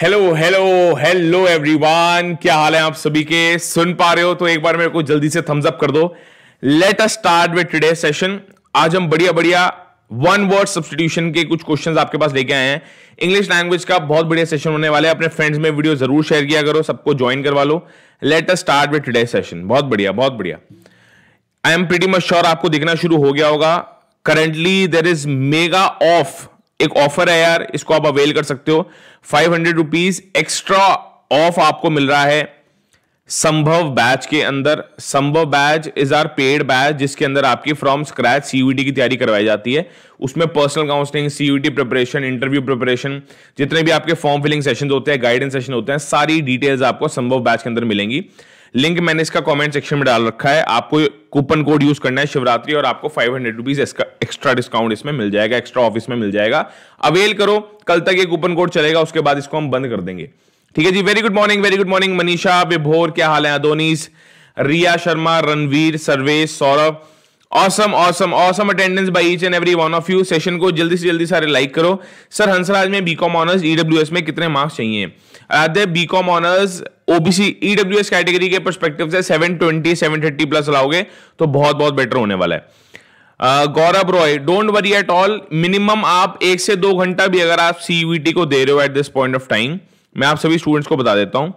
Hello hello hello everyone क्या हाल है आप सभी के सुन पा रहे हो तो एक बार मेरे को जल्दी से थम्स अप कर दो let us start with today session आज हम बढ़िया बढ़िया वन वर्ड सब्सटीट्यूशन के कुछ क्वेश्चंस आपके पास लेके आए हैं इंग्लिश लैंग्वेज का बहुत बढ़िया सेशन होने वाले अपने फ्रेंड्स में वीडियो जरूर शेयर किया करो सबको ज्वाइन करवा लो let us start with today session बहुत बढ़िया बहुत बढ़िया I am pretty much sure आपको दिखना शुरू हो गया होगा currently there is mega off एक ऑफर है यार इसको आप अवेल कर सकते हो five hundred rupees extra off आपको मिल रहा है संभव बैच के अंदर Sambhav batch is our paid batch जिसके अंदर आपकी फ्रॉम स्क्रैच सीयूटी की तैयारी करवाई जाती है उसमें personal counselling CUET preparation interview preparation जितने भी आपके फॉर्म फिलिंग सेशन होते हैं गाइडेंस सेशन होते हैं सारी डिटेल्स आपको संभव बैच के अंदर मिलेंगी लिंक मैंने इसका कमेंट सेक्शन में डाल रखा है आपको कूपन कोड यूज करना है शिवरात्रि और आपको five hundred rupees extra discount इसमें मिल जाएगा एक्स्ट्रा ऑफिस में मिल जाएगा अवेल करो कल तक ये कूपन कोड चलेगा उसके बाद इसको हम बंद कर देंगे ठीक है जी very good morning very good morning Manisha Vibhor क्या हाल है Adonis Riya Sharma Ranveer Sarvesh Saurabh awesome awesome awesome attendance by each and every one of you session को जल्दी से जल्दी सारे लाइक करो सर हंसराज में बीकॉम ऑनर्स ईडब्ल्यूएस में कितने मार्क्स चाहिए आधे BCom honours OBC EWS category के परस्पेक्टिव से 720 730 प्लस लाओगे तो बहुत बहुत बेटर होने वाला है Gaurav Roy don't worry at all minimum आप एक से दो घंटा भी अगर आप सीयूईटी e को दे रहे हो at this point of time मैं आप सभी स्टूडेंट्स को बता देता हूं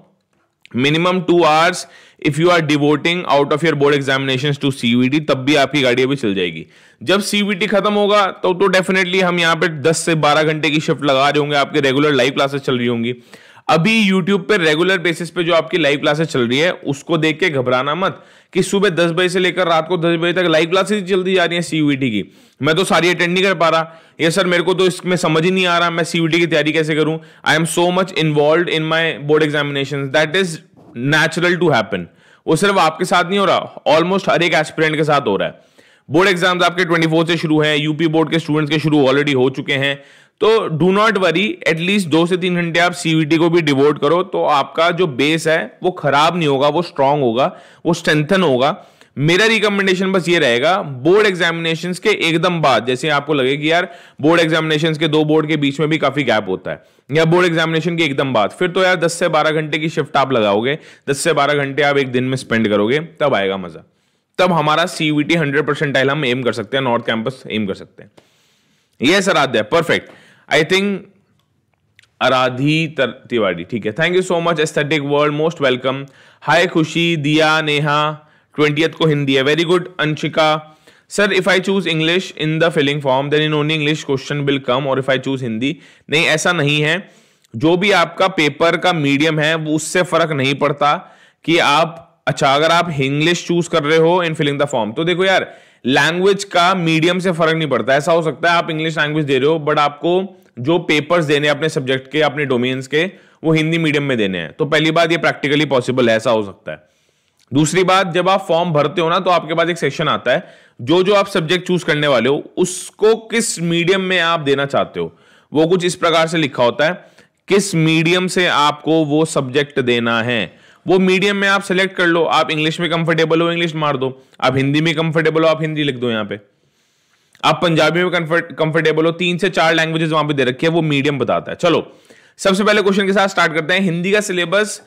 minimum two hours if you are devoting out of your board examination to CUET तब भी आपकी गाड़ी अभी चल जाएगी जब सीवीटी खत्म होगा तो तो डेफिनेटली हम यहाँ पे 10 से 12 घंटे की शिफ्ट लगा रहे होंगे आपके रेगुलर लाइव क्लासेस चल रही होंगी अभी यूट्यूब पे रेगुलर बेसिस पे जो आपकी लाइव क्लासेस चल रही है उसको देख के घबराना मत कि सुबह दस बजे से लेकर रात को दस बजे तक लाइव क्लासेस चलती जा रही है सीवीटी की मैं तो सारी अटेंड नहीं कर पा रहा ये सर मेरे को तो इसमें समझ ही नहीं आ रहा मैं सीवीटी की तैयारी कैसे करूं I am so much involve in my board examination that is natural to happen वो सिर्फ आपके साथ नहीं हो रहा ऑलमोस्ट हर एक एस्पिरेंट के साथ हो रहा है बोर्ड एग्जाम्स आपके 24 से शुरू हैं यूपी बोर्ड के स्टूडेंट्स के शुरू ऑलरेडी हो चुके हैं तो डू नॉट वरी एटलीस्ट दो से तीन घंटे आप सीवीटी को भी डिवोट करो तो आपका जो बेस है वो खराब नहीं होगा वो स्ट्रांग होगा वो स्ट्रेंथन होगा मेरा रिकमेंडेशन बस ये रहेगा बोर्ड एग्जामिनेशन के एकदम बाद जैसे आपको लगे कि यार बोर्ड एग्जामिनेशन के दो बोर्ड के बीच में भी काफी गैप होता है या बोर्ड एग्जामिनेशन के एकदम बाद फिर तो यार 10 से 12 घंटे की शिफ्ट आप लगाओगे 10 से 12 घंटे आप एक दिन में स्पेंड करोगे तब आएगा मजा तब हमारा सीवीटी हंड्रेड परसेंट हम एम कर सकते हैं नॉर्थ कैंपस एम कर सकते हैं ये sir Aadhya perfect I think Aradhi Tiwari ठीक है thank you so much aesthetic world most welcome hi Khushi Diya Neha twenty को हिंदी है very good Anshika sir if I choose English in the filling form then in only English question will come और if I choose Hindi नहीं ऐसा नहीं है जो भी आपका पेपर का मीडियम है वो उससे फ़र्क नहीं पड़ता कि आप अच्छा अगर आप इंग्लिश चूज़ कर रहे हो इन फिलिंग द फॉर्म तो देखो यार लैंग्वेज का मीडियम से फ़र्क नहीं पड़ता ऐसा हो सकता है आप इंग्लिश लैंग्वेज दे रहे हो बट आपको जो पेपर्स देने अपने सब्जेक्ट के अपने डोमेन्स के वो हिंदी मीडियम में देने हैं तो पहली बात ये प्रैक्टिकली पॉसिबल है ऐसा हो सकता है दूसरी बात जब आप फॉर्म भरते हो ना तो आपके पास एक सेक्शन आता है जो जो आप सब्जेक्ट चूज करने वाले हो उसको किस मीडियम में आप देना चाहते हो वो कुछ इस प्रकार से लिखा होता है किस मीडियम से आपको वो सब्जेक्ट देना है वो मीडियम में आप सेलेक्ट कर लो आप इंग्लिश में कंफर्टेबल हो इंग्लिश मार दो आप हिंदी में कंफर्टेबल हो आप हिंदी लिख दो यहाँ पे आप पंजाबी में कंफर्टेबल हो तीन से चार लैंग्वेजेस वहां पे दे रखी है वो मीडियम बताता है चलो सबसे पहले क्वेश्चन के साथ स्टार्ट करते हैं हिंदी का सिलेबस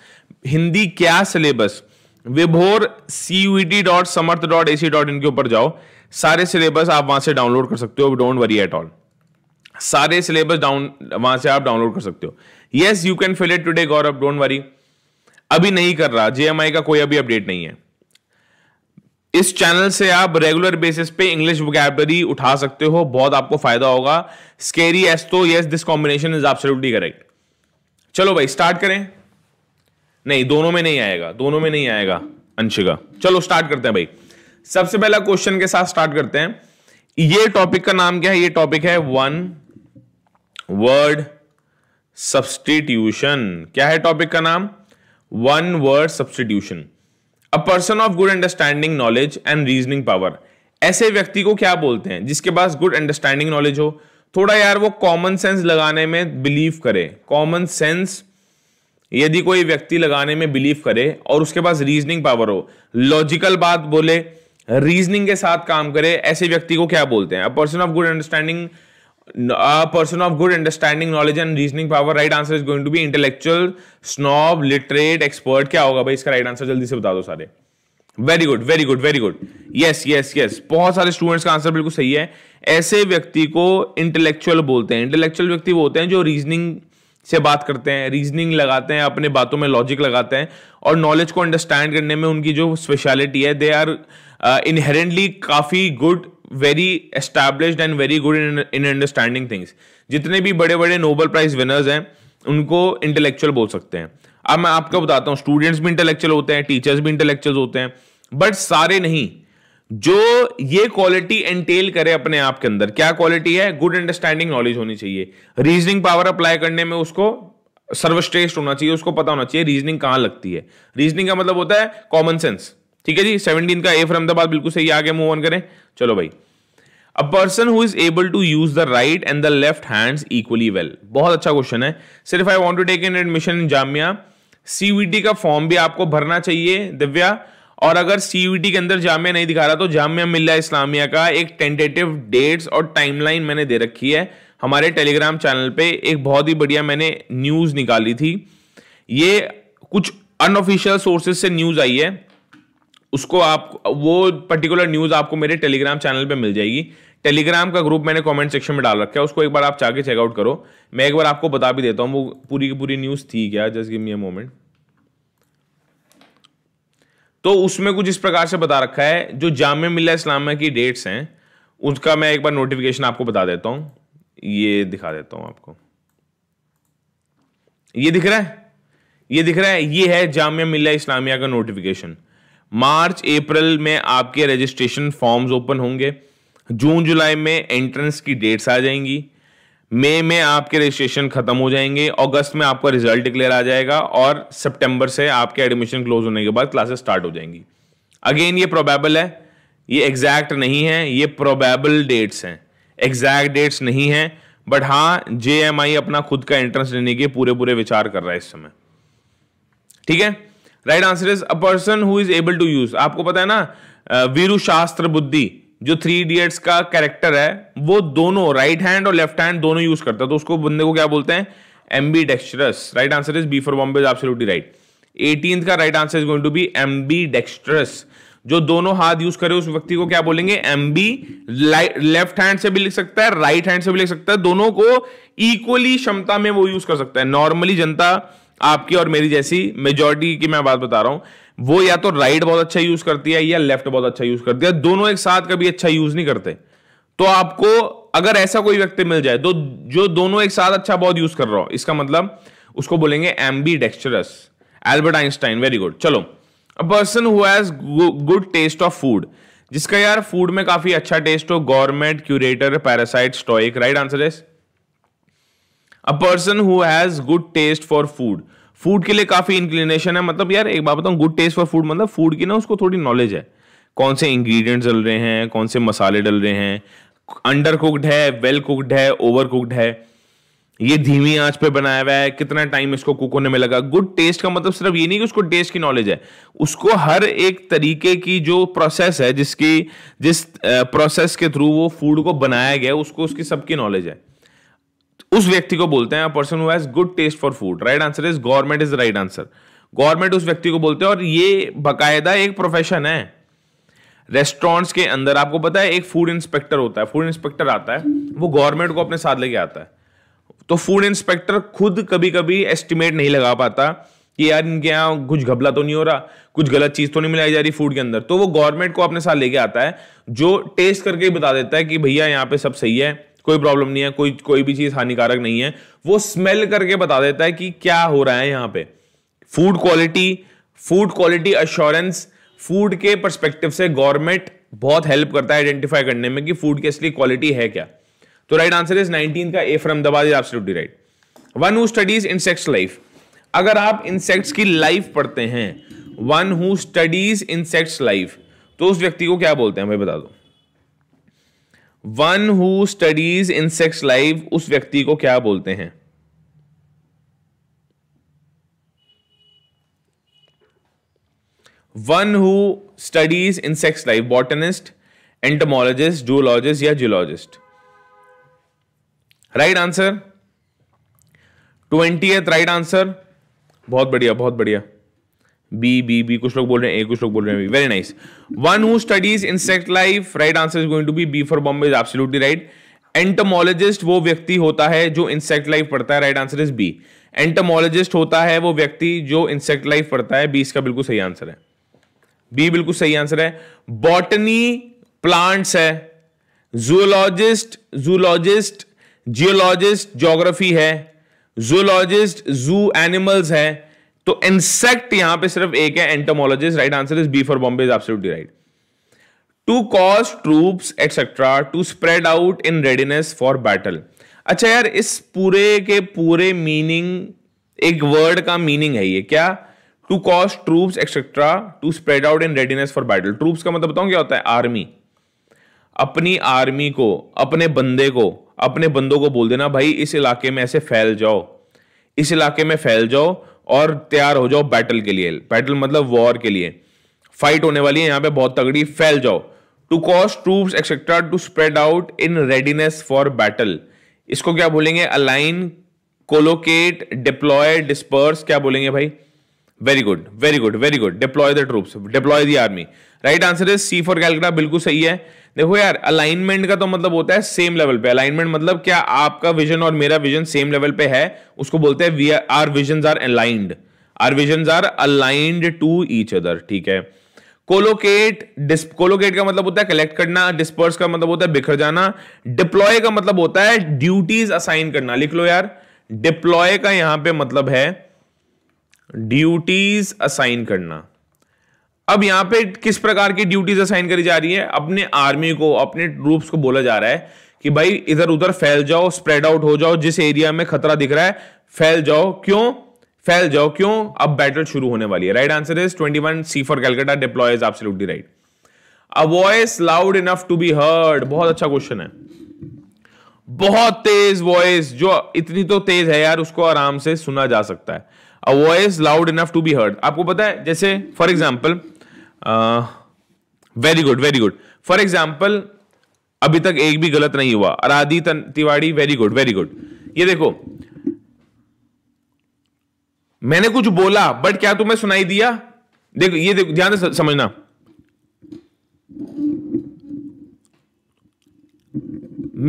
हिंदी क्या syllabus Vibhor CUET dot e Samarth dot A C dot इनके ऊपर जाओ सारे सिलेबस आप वहां से डाउनलोड कर सकते हो डोंट वरी एट ऑल सारे सिलेबस डाउन वहां से आप डाउनलोड कर सकते हो yes you can fill it today Gaurav don't worry अभी नहीं कर रहा जेएमआई का कोई अभी अपडेट नहीं है इस चैनल से आप रेगुलर बेसिस पे इंग्लिश वोकेबलरी उठा सकते हो बहुत आपको फायदा होगा स्केरी एस तो yes this combination is absolutely correct चलो भाई स्टार्ट करें नहीं दोनों में नहीं आएगा दोनों में नहीं आएगा अंशिका चलो स्टार्ट करते हैं भाई सबसे पहला क्वेश्चन के साथ स्टार्ट करते हैं ये टॉपिक का नाम क्या है ये टॉपिक है वन वर्ड सब्सटीट्यूशन क्या है टॉपिक का नाम one word substitution a person of good understanding knowledge and reasoning power ऐसे व्यक्ति को क्या बोलते हैं जिसके पास गुड अंडरस्टैंडिंग नॉलेज हो थोड़ा यार वो कॉमन सेंस लगाने में बिलीव करे कॉमन सेंस यदि कोई व्यक्ति लगाने में बिलीव करे और उसके पास रीजनिंग पावर हो लॉजिकल बात बोले रीजनिंग के साथ काम करे ऐसे व्यक्ति को क्या बोलते हैं a person of good understanding person of good understanding knowledge and reasoning power right answer is going to to intellectual snob literate expert क्या होगा भाई इसका राइट right आंसर जल्दी से बता दो सारे very good very good very good yes yes yes बहुत सारे स्टूडेंट्स का आंसर बिल्कुल सही है ऐसे व्यक्ति को इंटेलेक्चुअल बोलते हैं इंटेलेक्चुअल व्यक्ति वो होते हैं जो रीजनिंग से बात करते हैं रीजनिंग लगाते हैं अपने बातों में लॉजिक लगाते हैं और नॉलेज को अंडरस्टैंड करने में उनकी जो स्पेशलिटी है दे आर इनहेरेंटली काफ़ी good very established and very good in understanding things जितने भी बड़े बड़े नोबल प्राइज विनर्स हैं उनको इंटेलेक्चुअल बोल सकते हैं अब मैं आपको बताता हूँ स्टूडेंट्स भी इंटेलेक्चुअल होते हैं टीचर्स भी इंटेलेक्चुअल होते हैं बट सारे नहीं जो ये क्वालिटी एंटेल करे अपने आप के अंदर क्या क्वालिटी है गुड अंडरस्टैंडिंग नॉलेज होनी चाहिए रीजनिंग पावर अप्लाई करने में उसको सर्वश्रेष्ठ होना चाहिए उसको पता होना चाहिए रीजनिंग कहां लगती है रीजनिंग का मतलब होता है कॉमन सेंस ठीक है जी सेवनटीन का ए फॉर अहमदाबाद बिल्कुल सही आगे मूव ऑन करें चलो भाई a person who is able to use the right and the left hand equally well बहुत अच्छा क्वेश्चन है सिर्फ I want to take an admission in Jamia CUET का फॉर्म भी आपको भरना चाहिए दिव्या और अगर सीयूटी e के अंदर जामिया नहीं दिखा रहा तो जामिया मिल्ला इस्लामिया का एक टेंटेटिव डेट्स और टाइमलाइन मैंने दे रखी है हमारे टेलीग्राम चैनल पे एक बहुत ही बढ़िया मैंने न्यूज़ निकाली थी ये कुछ अनऑफिशियल सोर्सेज से न्यूज़ आई है उसको आप वो पर्टिकुलर न्यूज़ आपको मेरे टेलीग्राम चैनल पे मिल जाएगी टेलीग्राम का ग्रुप मैंने कमेंट सेक्शन में डाल रखा है उसको एक बार आप जाके चेकआउट करो मैं एक बार आपको बता भी देता हूँ वो पूरी की पूरी न्यूज़ थी क्या just give me a moment तो उसमें कुछ इस प्रकार से बता रखा है जो जामिया मिल्ला इस्लामिया की डेट्स हैं उसका मैं एक बार नोटिफिकेशन आपको बता देता हूं ये दिखा देता हूं आपको ये दिख रहा है ये दिख रहा है ये है जामिया मिल्ला इस्लामिया का नोटिफिकेशन मार्च अप्रैल में आपके रजिस्ट्रेशन फॉर्म्स ओपन होंगे जून जुलाई में एंट्रेंस की डेट्स आ जाएंगी मई में आपके रजिस्ट्रेशन खत्म हो जाएंगे अगस्त में आपका रिजल्ट डिक्लेयर आ जाएगा और सितंबर से आपके एडमिशन क्लोज होने के बाद क्लासेस स्टार्ट हो जाएंगी अगेन ये प्रोबेबल है ये एग्जैक्ट नहीं है ये प्रोबेबल डेट्स हैं एग्जैक्ट डेट्स नहीं हैं बट हाँ जे अपना खुद का एंट्रेंस लेने के पूरे पूरे विचार कर रहा है इस समय ठीक है right answer is a person who is able to use आपको पता है ना वीरु शास्त्र बुद्धि जो थ्री इडियट्स का कैरेक्टर है वो दोनों राइट हैंड और लेफ्ट हैंड दोनों यूज करता है तो उसको बंदे को क्या बोलते हैं ambidextrous right answer is B for Bombay is absolutely right eighteen का right answer is going to be ambidextrous जो दोनों हाथ यूज करे उस व्यक्ति को क्या बोलेंगे एमबी लेफ्ट हैंड से भी लिख सकता है राइट right हैंड से भी लिख सकता है दोनों को इक्वली क्षमता में वो यूज कर सकता है नॉर्मली जनता आपकी और मेरी जैसी मेजोरिटी की मैं बात बता रहा हूं वो या तो राइट बहुत अच्छा यूज करती है या लेफ्ट बहुत अच्छा यूज करती है दोनों एक साथ कभी अच्छा यूज नहीं करते तो आपको अगर ऐसा कोई व्यक्ति मिल जाए तो जो दोनों एक साथ अच्छा बहुत यूज कर रहा हो इसका मतलब उसको बोलेंगे ambidextrous Albert Einstein very good चलो a person who has good taste of food जिसका यार फूड में काफी अच्छा टेस्ट हो gourmet curator parasite stoic right answer is a person who has good taste for food food के लिए काफ़ी इंक्लिनेशन है मतलब यार एक बात बताऊँ गुड टेस्ट फॉर फूड मतलब फूड की ना उसको थोड़ी नॉलेज है कौन से इंग्रेडिएंट्स डल रहे हैं कौन से मसाले डल रहे हैं अंडर कुकड है वेल कुकड है ओवर कुकड है ये धीमी आंच पे बनाया हुआ है कितना टाइम इसको कुक होने में लगा गुड टेस्ट का मतलब सिर्फ ये नहीं कि उसको टेस्ट की नॉलेज है उसको हर एक तरीके की जो प्रोसेस है जिसकी जिस प्रोसेस के थ्रू वो फूड को बनाया गया उसको उसकी सबकी नॉलेज है उस व्यक्ति को बोलते हैं person who has good taste for food right answer is gourmet is right answer gourmet उस व्यक्ति को बोलते हैं और ये बकायदा एक प्रोफेशन है रेस्टोरेंट्स के अंदर आपको पता है एक फूड इंस्पेक्टर होता है फूड इंस्पेक्टर आता है वो गवर्नमेंट को अपने साथ लेके आता है तो फूड इंस्पेक्टर खुद कभी कभी एस्टिमेट नहीं लगा पाता कि यार इनके यहाँ कुछ घबला तो नहीं हो रहा कुछ गलत चीज़ तो नहीं मिलाई जा रही फूड के अंदर तो वो गवर्नमेंट को अपने साथ लेके आता है जो टेस्ट करके बता देता है कि भैया यहाँ पे सब सही है कोई प्रॉब्लम नहीं है कोई कोई भी चीज़ हानिकारक नहीं है वो स्मेल करके बता देता है कि क्या हो रहा है यहां पे food quality food quality assurance food के परस्पेक्टिव से गवर्नमेंट बहुत हेल्प करता है आइडेंटिफाई करने में कि फूड की असली क्वालिटी है क्या तो राइट आंसर इज नाइनटीन का A from Ahmedabad is absolutely right one who studies insects life अगर आप इंसेक्ट्स की लाइफ पढ़ते हैं one who studies insects life तो उस व्यक्ति को क्या बोलते हैं भाई बता दो one who studies insects live उस व्यक्ति को क्या बोलते हैं one who studies insects live botanist entomologist zoologist या zoologist right answer twenty right answer बहुत बढ़िया बहुत बढ़िया बी बी बी कुछ लोग बोल रहे हैं ए कुछ लोग बोल रहे हैं be very nice one who studies insect life right answer is going to be B for Bombay is absolutely right entomologist वो व्यक्ति होता है जो इंसेक्ट लाइफ पढ़ता है right answer is B entomologist होता है वो व्यक्ति जो इंसेक्ट लाइफ पढ़ता है बी इसका बिल्कुल सही आंसर है बी बिल्कुल सही आंसर है बॉटनी प्लांट्स है जूलॉजिस्ट जूलॉजिस्ट जियोलॉजिस्ट जोग्राफी है जूलॉजिस्ट जू एनिमल्स है तो इंसेक्ट यहां पे सिर्फ एक है entomologist right answer is B for Bombay is absolutely right to cause troops etcetera to spread out in readiness for battle अच्छा यार इस पूरे के पूरे मीनिंग एक वर्ड का मीनिंग है ये क्या to cause troops etcetera to spread out in readiness for battle troops का मतलब बताऊं क्या होता है आर्मी अपनी आर्मी को अपने बंदे को अपने बंदों को बोल देना भाई इस इलाके में ऐसे फैल जाओ इस इलाके में फैल जाओ और तैयार हो जाओ बैटल के लिए बैटल मतलब वॉर के लिए फाइट होने वाली है यहाँ पे बहुत तगड़ी फैल जाओ to cause troops etcetera to spread out in readiness for battle इसको क्या बोलेंगे अलाइन कोलोकेट डिप्लॉय डिस्पर्स क्या बोलेंगे भाई very good very good very good deploy the troops deploy the army right answer is C for Calcutta बिल्कुल सही है देखो यार अलाइनमेंट का तो मतलब होता है सेम लेवल पे अलाइनमेंट मतलब क्या आपका विजन और मेरा विजन सेम लेवल पे है उसको बोलते हैं we are vision are aligned our vision are aligned to each other ठीक है कोलोकेट डिस्प कोलोकेट का मतलब होता है कलेक्ट करना डिस्पर्स का मतलब होता है बिखर जाना डिप्लॉय का मतलब होता है ड्यूटीज असाइन करना लिख लो यार डिप्लॉय का यहां पे मतलब है ड्यूटीज असाइन करना अब यहां पे किस प्रकार की ड्यूटीज असाइन करी जा रही है अपने आर्मी को अपने ट्रूप्स को बोला जा रहा है कि भाई इधर उधर फैल जाओ स्प्रेड आउट हो जाओ जिस एरिया में खतरा दिख रहा है फैल जाओ क्यों फैल जाओ क्यों अब बैटल शुरू होने वाली है right answer is twenty one C for Calcutta deploys absolutely right a voice loud enough to be heard बहुत अच्छा क्वेश्चन है बहुत तेज वॉइस जो इतनी तो तेज है यार उसको आराम से सुना जा सकता है a voice loud enough to be heard आपको पता है जैसे for example very good very good for example अभी तक एक भी गलत नहीं हुआ Aaradhi Tiwari very good very good ये देखो मैंने कुछ बोला बट क्या तुम्हें सुनाई दिया देखो ये देखो ध्यान से समझना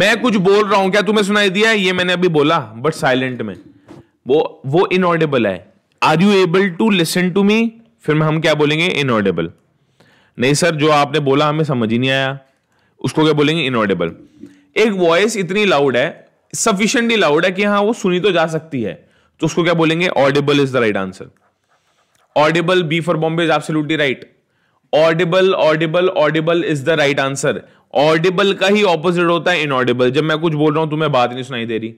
मैं कुछ बोल रहा हूं क्या तुम्हें सुनाई दिया ये मैंने अभी बोला बट साइलेंट में वो वो इनऑडेबल है are you able to listen to me फिर हम क्या बोलेंगे इनऑडेबल नहीं सर जो आपने बोला हमें समझ ही नहीं आया उसको क्या बोलेंगे इनऑडेबल एक वॉइस इतनी लाउड है सफिशियंटली लाउड है कि हाँ वो सुनी तो जा सकती है तो उसको क्या बोलेंगे audible is the right answer audible B for Bombay is absolutely right audible audible audible is the right answer audible का ही ऑपोजिट होता है इनऑडिबल जब मैं कुछ बोल रहा हूं तुम्हें बात नहीं सुनाई दे रही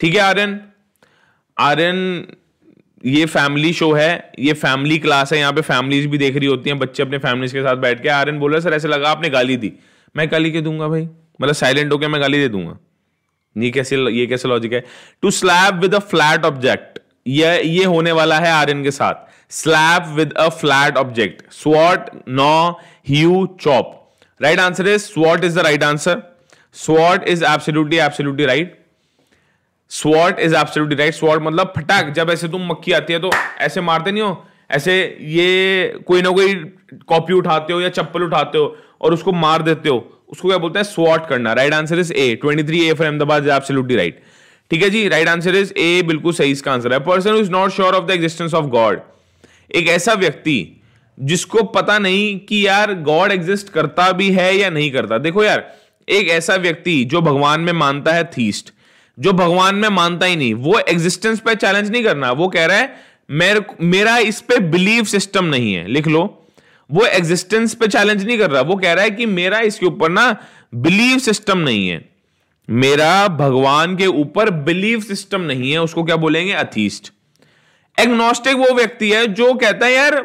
ठीक है आर्यन आर्यन ये फैमिली शो है ये फैमिली क्लास है यहाँ पे फैमिलीज भी देख रही होती हैं बच्चे अपने फैमिलीज के साथ बैठ के आर्यन बोल सर ऐसे लगा आपने गाली दी मैं गाली के दूंगा भाई मतलब साइलेंट होकर मैं गाली दे दूंगा ये कैसे ये कैसे लॉजिक है to slap with a flat object ये ये होने वाला है आर्यन के साथ slap with a flat object swat gnaw hew chop right answer is swat is the right answer swat is absolutely absolutely right swat is absolutely right swat मतलब फटाक जब ऐसे तुम मक्खी आती है तो ऐसे मारते नहीं हो ऐसे ये कोई ना कोई कॉपी उठाते हो या चप्पल उठाते हो और उसको मार देते हो उसको क्या बोलते हैं स्वॉट करना right answer is A twenty three A for Ahmedabad is absolutely right ठीक है जी राइट आंसर इज ए बिल्कुल सही इसका आंसर है person is not sure of the existence of God एक ऐसा व्यक्ति जिसको पता नहीं कि यार गॉड एग्जिस्ट करता भी है या नहीं करता देखो यार एक ऐसा व्यक्ति जो भगवान में मानता है थीस्ट जो भगवान में मानता ही नहीं वो एग्जिस्टेंस पे चैलेंज नहीं करना वो कह रहा है मेरे मेरा इस पे बिलीव सिस्टम नहीं है लिख लो वो एग्जिस्टेंस पे चैलेंज नहीं कर रहा वो कह रहा है कि मेरा इसके ऊपर ना बिलीव सिस्टम नहीं है मेरा भगवान के ऊपर बिलीव सिस्टम नहीं है उसको क्या बोलेंगे अथीस्ट एग्नोस्टिक वो व्यक्ति है जो कहता है यार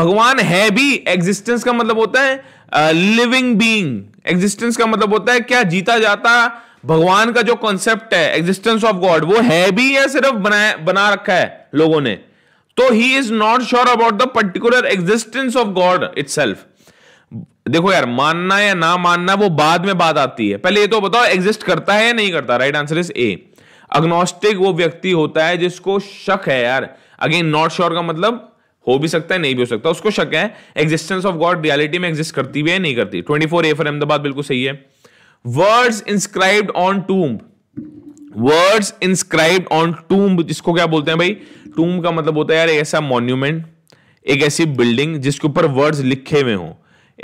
भगवान है भी एग्जिस्टेंस का मतलब होता है लिविंग बीइंग एग्जिस्टेंस का मतलब होता है क्या जीता जाता है भगवान का जो कॉन्सेप्ट है एग्जिस्टेंस ऑफ गॉड वो है भी या सिर्फ बनाया बना रखा है लोगों ने तो ही is not sure about the particular existence of God it देखो यार मानना या ना मानना वो बाद में बात आती है पहले ये तो बताओ एग्जिस्ट करता है या नहीं करता right answer is A agnostic वो व्यक्ति होता है जिसको शक है यार अगेन नॉट श्योर का मतलब हो भी सकता है नहीं भी हो सकता उसको शक है एग्जिस्टेंस ऑफ गॉड रियलिटी में एग्जिस्ट करती भी है नहीं करती twenty four A for Ahmedabad बिल्कुल सही है words inscribed on tomb words inscribed on tomb जिसको क्या बोलते हैं भाई टूम्ब का मतलब होता है यार ऐसा मॉन्यूमेंट एक ऐसी बिल्डिंग जिसके ऊपर वर्ड्स लिखे हुए हों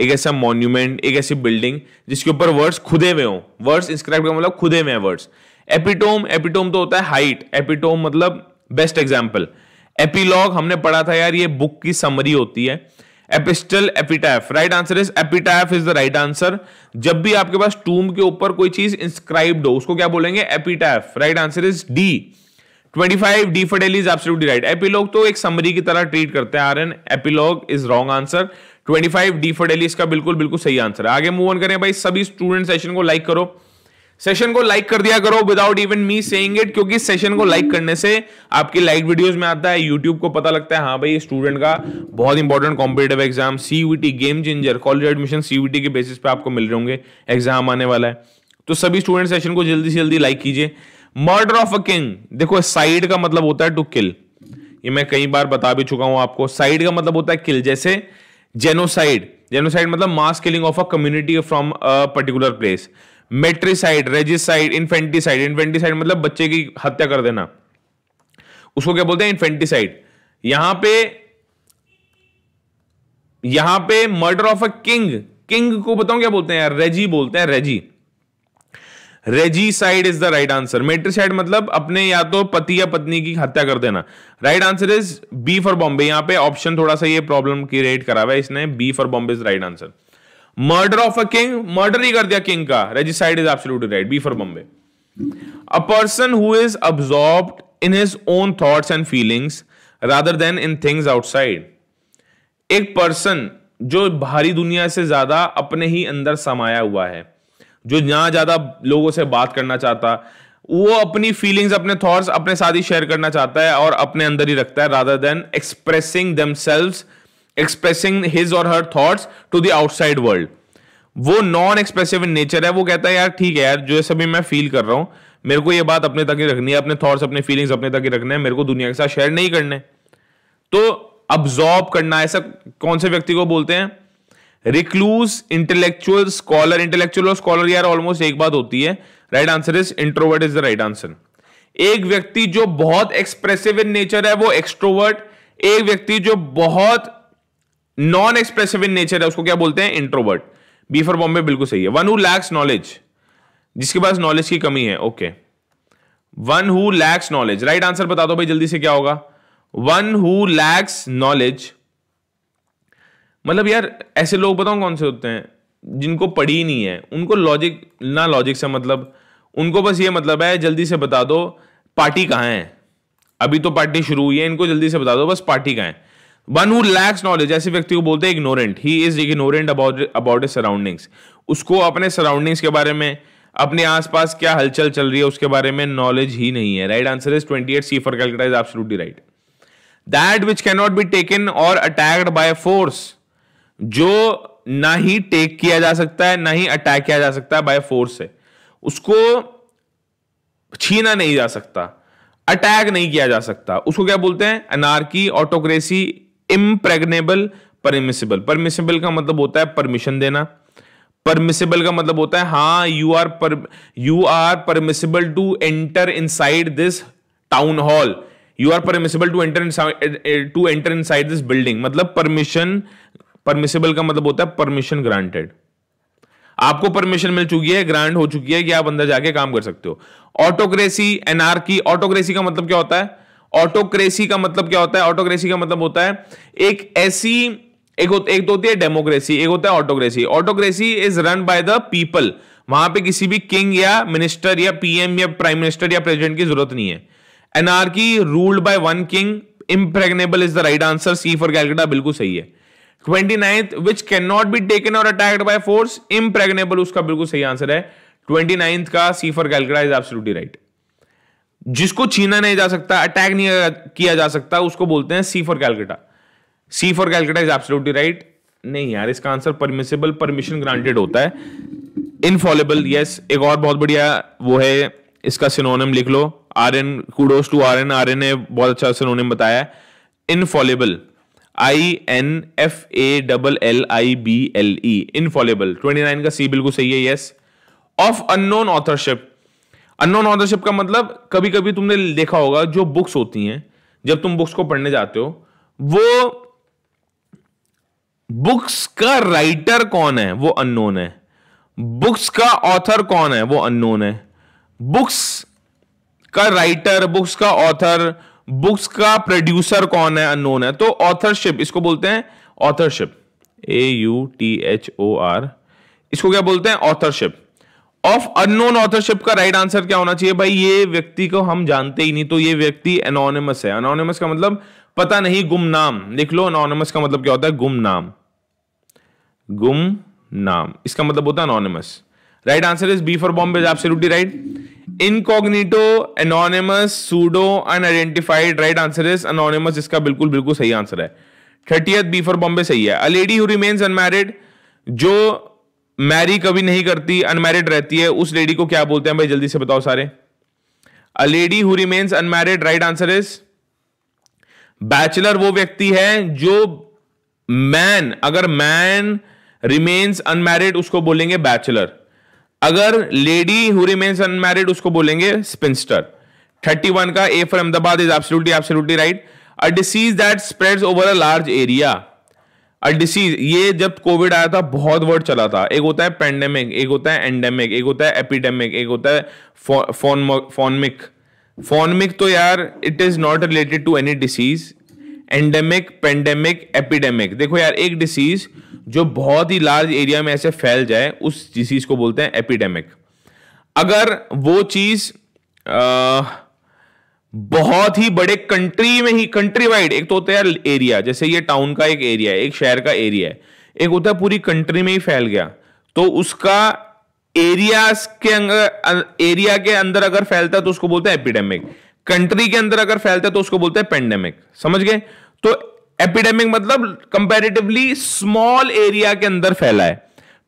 एक ऐसा मॉन्यूमेंट एक ऐसी बिल्डिंग जिसके ऊपर वर्ड्स खुदे हुए हों वर्ड्स इंस्क्राइब का मतलब खुदे हुए हैं वर्ड्स एपिटोम एपिटोम तो होता है हाइट एपिटोम मतलब बेस्ट एग्जाम्पल एपीलॉग हमने पढ़ा था यार ये बुक की समरी होती है epistle epitaph right answer is epitaph is the right answer जब भी आपके पास टूम के ऊपर कोई चीज इंस्क्राइब्ड हो उसको क्या बोलेंगे epitaph right answer is D 25 D for is absolutely right epilogue तो एक समरी की तरह ट्रीट करते हैं Aryan epilogue is wrong answer 25 D for इसका बिल्कुल बिल्कुल सही आंसर है आगे मूव ऑन करें भाई सभी स्टूडेंट सेशन को लाइक करो सेशन को लाइक कर दिया करो without even me saying it क्योंकि सेशन को लाइक करने से आपकी लाइक वीडियोस में आता है यूट्यूब को पता लगता है हाँ भाई स्टूडेंट का बहुत important competitive exam CUET game changer college admission CUET के बेसिस पे आपको मिल रहे होंगे एग्जाम आने वाला है तो सभी स्टूडेंट सेशन को जल्दी से जल्दी लाइक कीजिए मर्डर ऑफ अ किंग देखो साइड का मतलब होता है टू किल ये मैं कई बार बता भी चुका हूं आपको साइड का मतलब होता है किल जैसे जेनोसाइड जेनोसाइड मतलब mass killing of a community from a particular place matricide regicide infanticide infanticide मतलब बच्चे की हत्या कर देना उसको क्या बोलते हैं इन्फेंटिसाइड यहां पे यहां पे murder of a king king को बताऊं क्या बोलते हैं रेजी बोलते हैं regi regicide is the right answer matricide मतलब अपने या तो पति या पत्नी की हत्या कर देना right answer is B for Bombay यहां पे ऑप्शन थोड़ा सा ये प्रॉब्लम क्रिएट करा हुआ है इसने B for Bombay is right answer murder of a king murder ही कर दिया किंग का regicide is absolute right B for Bombay a person who is absorb in his own thoughts and feelings rather than in things outside एक पर्सन जो बाहरी दुनिया से ज्यादा अपने ही अंदर समाया हुआ है जो ना ज्यादा लोगों से बात करना चाहता वो अपनी फीलिंग्स अपने थॉट्स अपने साथ ही शेयर करना चाहता है और अपने अंदर ही रखता है rather than expressing themselves expressing his or her thoughts to the outside world वो नॉन एक्सप्रेसिव इन नेचर है वो कहता है यार ठीक है यार जो ये सभी मैं फील कर रहा हूं मेरे को ये बात अपने तक ही रखनी है अपने थॉट्स अपने फीलिंग्स अपने तक ही रखने हैं मेरे को दुनिया के साथ शेयर नहीं करने तो अब्जॉर्ब करना ऐसा कौन से व्यक्ति को बोलते हैं रिक्लूज इंटेलेक्चुअल स्कॉलर इंटेलेक्चुअल और स्कॉलर यार ऑलमोस्ट एक बात होती है right answer is introvert is the right answer एक व्यक्ति जो बहुत एक्सप्रेसिव इन नेचर है वो एक्सट्रोवर्ट एक व्यक्ति जो बहुत नॉन एक्सप्रेसिव इन नेचर है उसको क्या बोलते हैं इंट्रोवर्ट बी फॉर बॉम्बे बिल्कुल सही है वन हु लैक्स नॉलेज जिसके पास नॉलेज की कमी है okay one who lacks knowledge right answer बता दो भाई जल्दी से क्या होगा वन हु लैक्स नॉलेज मतलब यार ऐसे लोग बताओ कौन से होते हैं जिनको पढ़ी नहीं है उनको लॉजिक ना लॉजिक से मतलब उनको बस ये मतलब है जल्दी से बता दो पार्टी कहाँ है अभी तो पार्टी शुरू हुई है इनको जल्दी से बता दो बस पार्टी कहाँ है वन हु लैक्स नॉलेज ऐसे व्यक्ति को बोलते हैं ignorant he is ignorant about about surroundings उसको अपने सराउंडिंग्स के बारे में अपने आसपास क्या हलचल चल रही है उसके बारे में नॉलेज ही नहीं है right answer is twenty eight C for Calcutta is absolutely right that which can not be taken or attacked by force जो ना ही टेक किया जा सकता है ना ही अटैक किया जा सकता है बाय फोर्स से उसको छीना नहीं जा सकता अटैक नहीं किया जा सकता उसको क्या बोलते हैं anarchy autocracy impregnable permissible permissible का मतलब होता है परमिशन देना परमिसेबल का मतलब होता है हाँ यू आर पर you are permissible to enter inside this town hall you are permissible to enter to enter inside this building मतलब परमिशन परमिसिबल का मतलब होता है परमिशन ग्रांटेड आपको परमिशन मिल चुकी है ग्रांट हो चुकी है कि आप अंदर जाके काम कर सकते हो ऑटोक्रेसी एनआर की ऑटोक्रेसी का मतलब क्या होता है ऑटोक्रेसी का मतलब क्या होता है ऑटोक्रेसी का मतलब होता है एक ऐसी एक हो, एक तो होती है डेमोक्रेसी एक होता है autocracy autocracy is run by the people वहां पे किसी भी किंग या मिनिस्टर या पीएम या प्राइम मिनिस्टर या प्रेसिडेंट की जरूरत नहीं है anarchy ruled by one king impregnable is the right answer C for Calcutta बिल्कुल सही है twenty ninth which can not be taken or attacked by force impregnable उसका बिल्कुल सही आंसर है ट्वेंटी नाइन्थ का C for Calcutta is absolutely right जिसको छीना नहीं जा सकता अटैक नहीं किया जा सकता उसको बोलते हैं C for Calcutta C for Calcutta is absolutely right नहीं यार इसका आंसर परमिसेबल परमिशन ग्रांटेड होता है इनफॉलेबल यस yes, एक और बहुत बढ़िया वो है इसका सिनोनिम लिख लो R N kudos to R N R N ने बहुत अच्छा सिनोनिम बताया infallible I N F A double L I B L E infallible twenty nine का सी बिल्कुल सही है yes of unknown authorship unknown authorship का मतलब कभी कभी तुमने देखा होगा जो बुक्स होती हैं जब तुम बुक्स को पढ़ने जाते हो वो बुक्स का राइटर कौन है वो अननोन है बुक्स का ऑथर कौन है वो अननोन है बुक्स का राइटर बुक्स का ऑथर बुक्स का प्रोड्यूसर कौन है अननोन है तो ऑथरशिप इसको बोलते हैं authorship A U T H O R इसको क्या बोलते हैं ऑथरशिप ऑफ अननोन ऑथरशिप का राइट right आंसर क्या होना चाहिए भाई ये व्यक्ति को हम जानते ही नहीं तो ये व्यक्ति एनोनिमस है अनोनिमस का मतलब पता नहीं गुमनाम लिख लो अनोनिमस का मतलब क्या होता है गुमनाम गुम नाम इसका मतलब होता है anonymous right answer is B for Bombay absolutely right incognito anonymous pseudo unidentified right answer is anonymous इसका बिल्कुल बिल्कुल सही आंसर है थर्टियथ बी फॉर बॉम्बे सही है a lady who remains unmarried जो मैरी कभी नहीं करती अनमैरिड रहती है उस लेडी को क्या बोलते हैं भाई जल्दी से बताओ सारे a lady who remains unmarried right answer is bachelor वो व्यक्ति है जो मैन अगर मैन रिमेन्स अनमैरिड उसको बोलेंगे बैचलर अगर लेडी हु रिमेन्स अनमैरिड उसको बोलेंगे स्पिंस्टर थर्टी वन का A for Ahmedabad is absolutely absolutely right a disease that spreads over a large area disease ये जब कोविड आया था बहुत वर्ड चला था एक होता है पेंडेमिक एक होता है एंडेमिक एक होता है एपिडेमिक एक होता है फोनमिक फोनमिक तो यार it is not related to any disease endemic pandemic epidemic देखो यार एक डिसीज जो बहुत ही लार्ज एरिया में ऐसे फैल जाए उस डिसीज को बोलते हैं एपिडेमिक अगर वो चीज आ, बहुत ही बड़े कंट्री में ही कंट्री वाइड एक तो होता है एरिया जैसे ये टाउन का एक एरिया है एक शहर का एरिया है एक होता है पूरी कंट्री में ही फैल गया तो उसका एरिया के अंदर एरिया अं, के अंदर अगर फैलता है तो उसको बोलते हैं एपिडेमिक कंट्री के अंदर अगर फैलता है तो उसको बोलते हैं पेंडेमिक समझ गए तो एपिडेमिक मतलब कंपेरेटिवली स्मॉल एरिया के अंदर फैला है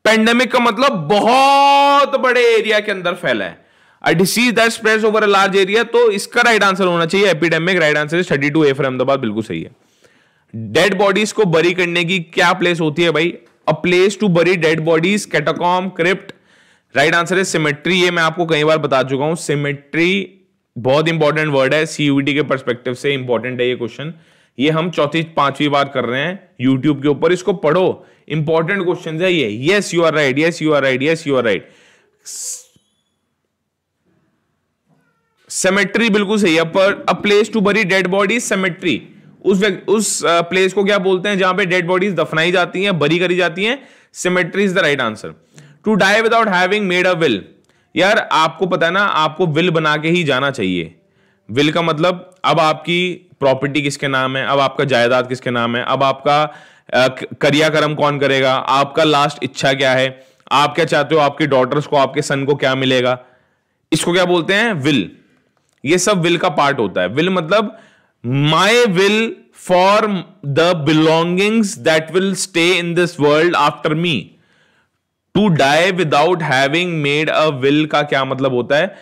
पेंडेमिक का मतलब बहुत बड़े एरिया के अंदर फैला है a disease that spreads over a large area तो इसका राइट आंसर होना चाहिए epidemic right answer is thirty two A for Ahmedabad बिल्कुल सही है डेड बॉडीज को बरी करने की क्या प्लेस होती है भाई a place to bury dead bodies catacomb crypt right answer है सिमेट्री ये मैं आपको कई बार बता चुका हूं सिमेट्री बहुत इंपॉर्टेंट वर्ड है सीयूडी के परस्पेक्टिव से इंपॉर्टेंट है ये क्वेश्चन ये हम चौथी पांचवी बार कर रहे हैं यूट्यूब के ऊपर इसको पढ़ो इंपॉर्टेंट क्वेश्चन है ये yes you are right yes you are right yes you are right cemetery बिल्कुल सही है पर a place to bury dead body cemetery उस उस प्लेस uh, को क्या बोलते हैं जहां पे डेड बॉडीज दफनाई जाती हैं बरी करी जाती हैं cemetery is the right answer to die without having made a will यार आपको पता है ना आपको विल बना के ही जाना चाहिए विल का मतलब अब आपकी प्रॉपर्टी किसके नाम है अब आपका जायदाद किसके नाम है अब आपका uh, करिया कर्म कौन करेगा आपका लास्ट इच्छा क्या है आप क्या चाहते हो आपके डॉटर्स को आपके सन को क्या मिलेगा इसको क्या बोलते हैं विल ये सब विल का पार्ट होता है विल मतलब my will for the belongings that will stay in this world after me to die without having made a will का क्या मतलब होता है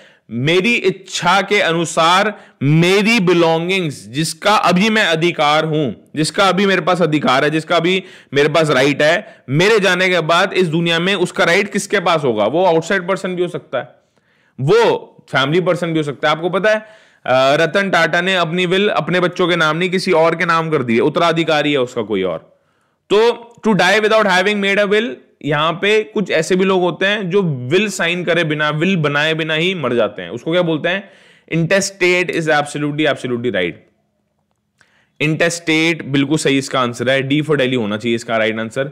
मेरी इच्छा के अनुसार मेरी बिलोंगिंग्स जिसका अभी मैं अधिकार हूं जिसका अभी मेरे पास अधिकार है जिसका अभी मेरे पास राइट है मेरे जाने के बाद इस दुनिया में उसका राइट किसके पास होगा वो आउटसाइड पर्सन भी हो सकता है वो फैमिली पर्सन भी हो सकता है आपको पता है रतन टाटा ने अपनी विल अपने बच्चों के नाम नहीं किसी और के नाम कर दी है उत्तराधिकारी है उसका कोई और तो to die without having made a will यहां पे कुछ ऐसे भी लोग होते हैं जो विल साइन करे बिना विल बनाए बिना ही मर जाते हैं उसको क्या बोलते हैं intestate is absolutely absolutely right intestate बिल्कुल सही इसका आंसर है डी फॉर डेली होना चाहिए इसका राइट आंसर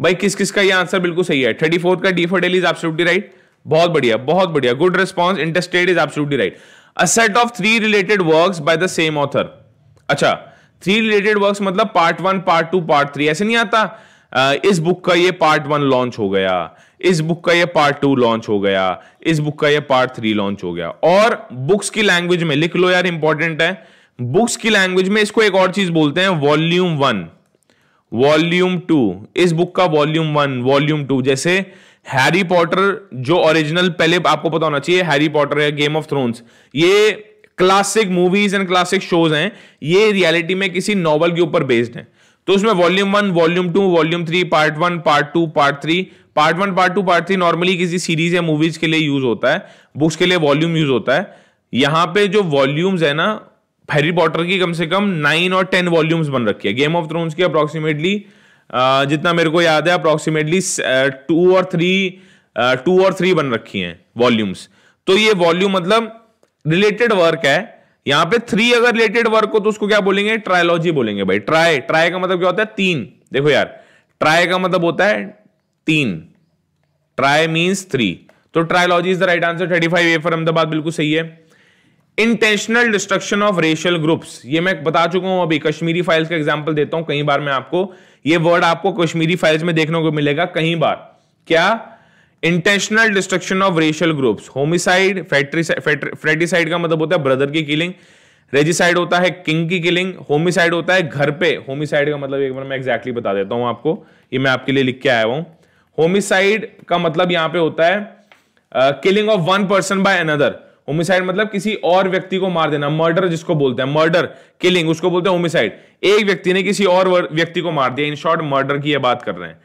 भाई किस किस का ये आंसर बिल्कुल सही है थर्टी फोर का D for Delhi is absolutely right बहुत बढ़िया बहुत बढ़िया good response interested is absolutely right a set of three related works by the same author अच्छा थ्री रिलेटेड वर्क्स मतलब part one part two part three ऐसे नहीं आता uh, इस बुक का ये पार्ट वन लॉन्च हो गया इस बुक का ये पार्ट टू लॉन्च हो गया इस बुक का ये पार्ट थ्री लॉन्च हो गया और बुक्स की लैंग्वेज में लिख लो यार इंपॉर्टेंट है बुक्स की लैंग्वेज में इसको एक और चीज बोलते हैं वॉल्यूम वन वॉल्यूम टू इस बुक का वॉल्यूम वन वॉल्यूम टू जैसे हैरी पॉटर जो ओरिजिनल पहले आपको पता होना चाहिए हैरी पॉटर या गेम ऑफ थ्रोन्स ये classic movies and classic shows हैं ये रियलिटी में किसी नॉवल के ऊपर बेस्ड है तो उसमें volume one volume two volume three part one part two part three part one part two part three normally किसी सीरीज या मूवीज के लिए यूज होता है बुक्स के लिए वॉल्यूम यूज होता है यहां पे जो वॉल्यूम्स है ना हैरी पॉटर की कम से कम नाइन और टेन वॉल्यूम्स बन रखी है गेम ऑफ थ्रोन्स की अप्रोक्सीमेटली जितना मेरे को याद है अप्रोक्सीमेटली टू और थ्री टू और थ्री बन रखी हैं वॉल्यूम्स तो ये वॉल्यूम मतलब रिलेटेड वर्क है यहां पे थ्री अगर रिलेटेड वर्क हो तो उसको क्या बोलेंगे ट्रायोलॉजी बोलेंगे भाई ट्राई ट्राई का मतलब क्या होता है तीन देखो यार ट्राई का मतलब होता है तीन ट्राई मीन्स थ्री तो trilogy is the right answer thirty five A for Ahmedabad बिल्कुल सही है intentional destruction of racial groups ये मैं बता चुका हूं अभी कश्मीरी फाइल्स का एग्जाम्पल देता हूं कई बार मैं आपको ये वर्ड आपको कश्मीरी फाइल्स में देखने को मिलेगा कई बार क्या intentional destruction of racial groups homicide fratricide का मतलब होता है ब्रदर की किलिंग रेजिसाइड होता है किंग की किलिंग होमिसाइड होता है घर पे होमिसाइड का मतलब एक बार मैं एग्जैक्टली बता देता हूं आपको ये मैं आपके लिए लिख के आया हूं होमिसाइड का मतलब यहां पे होता है killing of one person by another homicide मतलब किसी और व्यक्ति को मार देना मर्डर जिसको बोलते हैं मर्डर किलिंग उसको बोलते हैं होमिसाइड एक व्यक्ति ने किसी और व्यक्ति को मार दिया इन शॉर्ट मर्डर की बात कर रहे हैं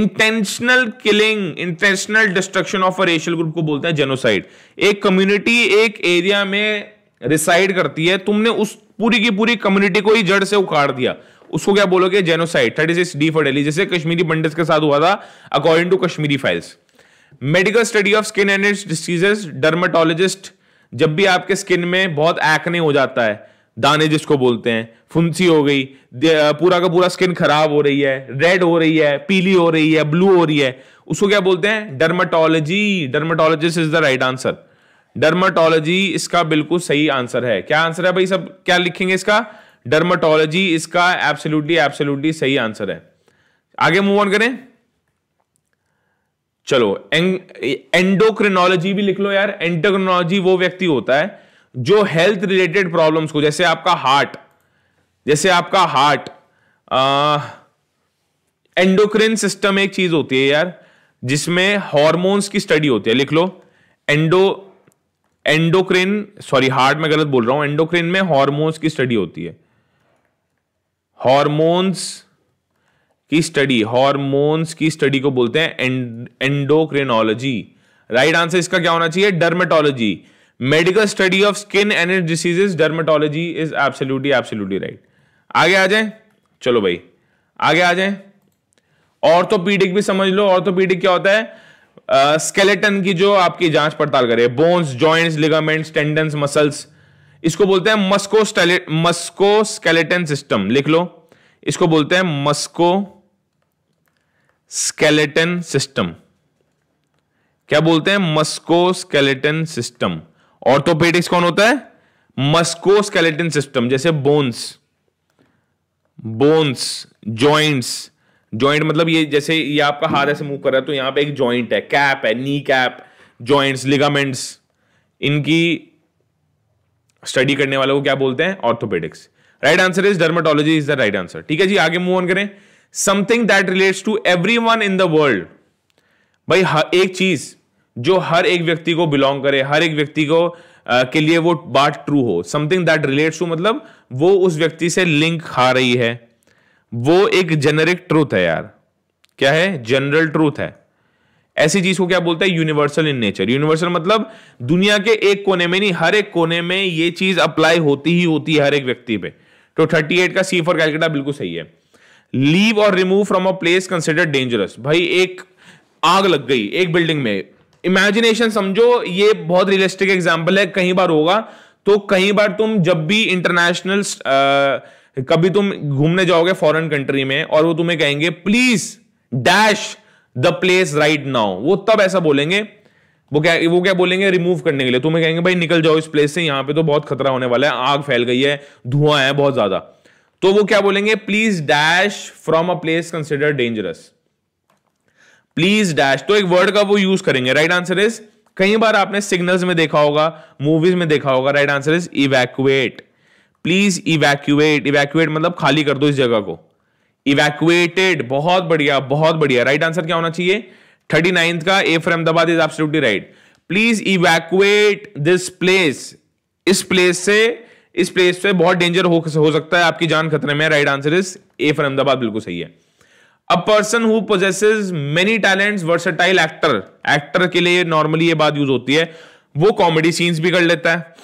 intentional killing intentional destruction of a racial group को बोलते हैं जेनोसाइड एक कम्युनिटी एक एरिया में रिसाइड करती है तुमने उस पूरी की पूरी कम्युनिटी को ही जड़ से उखाड़ दिया उसको क्या बोलोगे genocide thirty six D for Delhi जैसे कश्मीरी पंडित के साथ हुआ था according to Kashmiri files medical study of skin and its diseases dermatologist जब भी आपके स्किन में बहुत एक्ने हो जाता है दाने जिसको बोलते हैं फुंसी हो गई पूरा का पूरा स्किन खराब हो रही है रेड हो रही है पीली हो रही है ब्लू हो रही है उसको क्या बोलते हैं dermatology dermatologist is the right answer dermatology इसका बिल्कुल सही आंसर है क्या आंसर है भाई सब क्या लिखेंगे इसका डर्माटोलॉजी इसका एब्सोल्युटली एब्सोल्युटली सही आंसर है आगे मूव ऑन करें चलो एंडोक्रिनोलॉजी भी लिख लो यार एंडोक्रिनोलॉजी वो व्यक्ति होता है जो हेल्थ रिलेटेड प्रॉब्लम्स को जैसे आपका हार्ट जैसे आपका हार्ट एंडोक्रिन सिस्टम एक चीज होती है यार जिसमें हॉर्मोन्स की स्टडी होती है लिख लो एंडो एंडोक्रिन सॉरी हार्ट में गलत बोल रहा हूं एंडोक्रिन में हॉर्मोन्स की स्टडी होती है हॉर्मोन्स की स्टडी हॉर्मोन्स की स्टडी को बोलते हैं एंडोक्रेनोलॉजी राइट आंसर इसका क्या होना चाहिए dermatology medical study of skin and diseases dermatology is absolutely absolutely right आगे आ जाए चलो भाई आगे आ जाए ऑर्थोपीडिक भी समझ लो ऑर्थोपीडिक क्या होता है स्केलेटन uh, की जो आपकी जांच पड़ताल करे bones joints ligaments tendons muscles इसको बोलते हैं मस्को मस्को स्केलेटन सिस्टम लिख लो इसको बोलते हैं मस्को स्केलेटन सिस्टम क्या बोलते हैं मस्को स्केलेटन सिस्टम ऑर्थोपेडिक्स कौन होता है मस्को स्केलेटन सिस्टम जैसे बोन्स बोन्स जॉइंट्स जॉइंट मतलब ये जैसे ये आपका हाथ ऐसे मूव कर रहा है तो यहां पे एक जॉइंट है कैप है नी कैप जॉइंट्स लिगामेंट्स इनकी स्टडी करने वालों को क्या बोलते हैं orthopaedics right answer is dermatology is the right answer ठीक है जी आगे मूव ऑन करें something that relates to everyone in the world भाई हर एक चीज जो हर एक व्यक्ति को बिलोंग करे हर एक व्यक्ति को uh, के लिए वो बात ट्रू हो समथिंग दैट रिलेट्स टू मतलब वो उस व्यक्ति से लिंक खा रही है वो एक जेनरिक ट्रूथ है यार क्या है जनरल ट्रूथ है ऐसी चीज को क्या बोलते हैं यूनिवर्सल इन नेचर यूनिवर्सल मतलब दुनिया के एक कोने में नहीं हर एक कोने में ये चीज अप्लाई होती ही होती है हर एक व्यक्ति पे तो 38 का सी फॉर कैलकटा बिल्कुल सही है लीव और remove from a place consider dangerous भाई एक आग लग गई एक बिल्डिंग में इमेजिनेशन समझो ये बहुत रियलिस्टिक एग्जाम्पल है कई बार होगा तो कई बार तुम जब भी इंटरनेशनल कभी तुम घूमने जाओगे फॉरेन कंट्री में और वो तुम्हें कहेंगे please dash the place right now वो तब ऐसा बोलेंगे वो क्या वो क्या बोलेंगे रिमूव करने के लिए तुम्हें कहेंगे भाई निकल जाओ इस प्लेस से यहां पे तो बहुत खतरा होने वाला है आग फैल गई है धुआं है बहुत ज्यादा तो वो क्या बोलेंगे please dash from a place consider dangerous please dash तो एक वर्ड का वो यूज करेंगे राइट आंसर इज कई बार आपने सिग्नल्स में देखा होगा मूवीज में देखा होगा right answer is evacuate please evacuate evacuate मतलब खाली कर दो इस जगह को इवैक्यूएटेड बहुत बढ़िया बहुत बढ़िया राइट आंसर क्या होना चाहिए थर्टी नाइन्थ का A for Ahmedabad is absolutely right please evacuate this place इस प्लेस से इस प्लेस पे बहुत डेंजर हो, हो सकता है आपकी जान खतरे में right answer is A for Ahmedabad बिल्कुल सही है a person who possesses many talents versatile actor actor के लिए नॉर्मली ये बात यूज होती है वो कॉमेडी सीन्स भी कर लेता है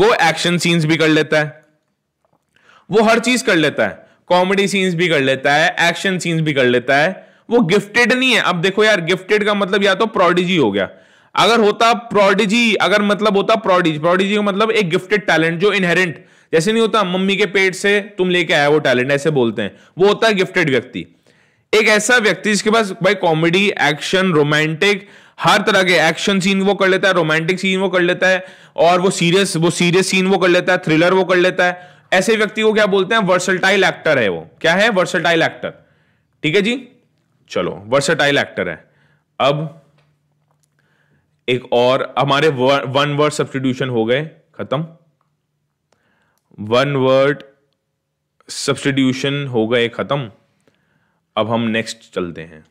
वो एक्शन सीन्स भी कर लेता है वो हर चीज कर लेता है कॉमेडी सीन्स भी कर लेता है एक्शन सीन्स भी कर लेता है वो गिफ्टेड नहीं है अब देखो यार गिफ्टेड का मतलब या तो प्रोडिजी हो गया अगर होता प्रोडिजी अगर मतलब होता प्रोडिजी प्रोडिजी का मतलब एक गिफ्टेड टैलेंट जो इनहेरेंट जैसे नहीं होता मम्मी के पेट से तुम लेके आया वो टैलेंट ऐसे बोलते हैं वो होता है गिफ्टेड व्यक्ति एक ऐसा व्यक्ति जिसके पास भाई कॉमेडी एक्शन रोमांटिक हर तरह के एक्शन सीन वो कर लेता है रोमांटिक सीन वो कर लेता है और वो सीरियस वो सीरियस सीन वो कर लेता है थ्रिलर वो कर लेता है ऐसे व्यक्ति को क्या बोलते हैं वर्सलटाइल एक्टर है वो क्या है वर्सलटाइल एक्टर ठीक है जी चलो वर्सटाइल एक्टर है अब एक और हमारे वन वर्ड सब्सटीट्यूशन हो गए खत्म वन वर्ड सब्सटीट्यूशन हो गए खत्म अब हम नेक्स्ट चलते हैं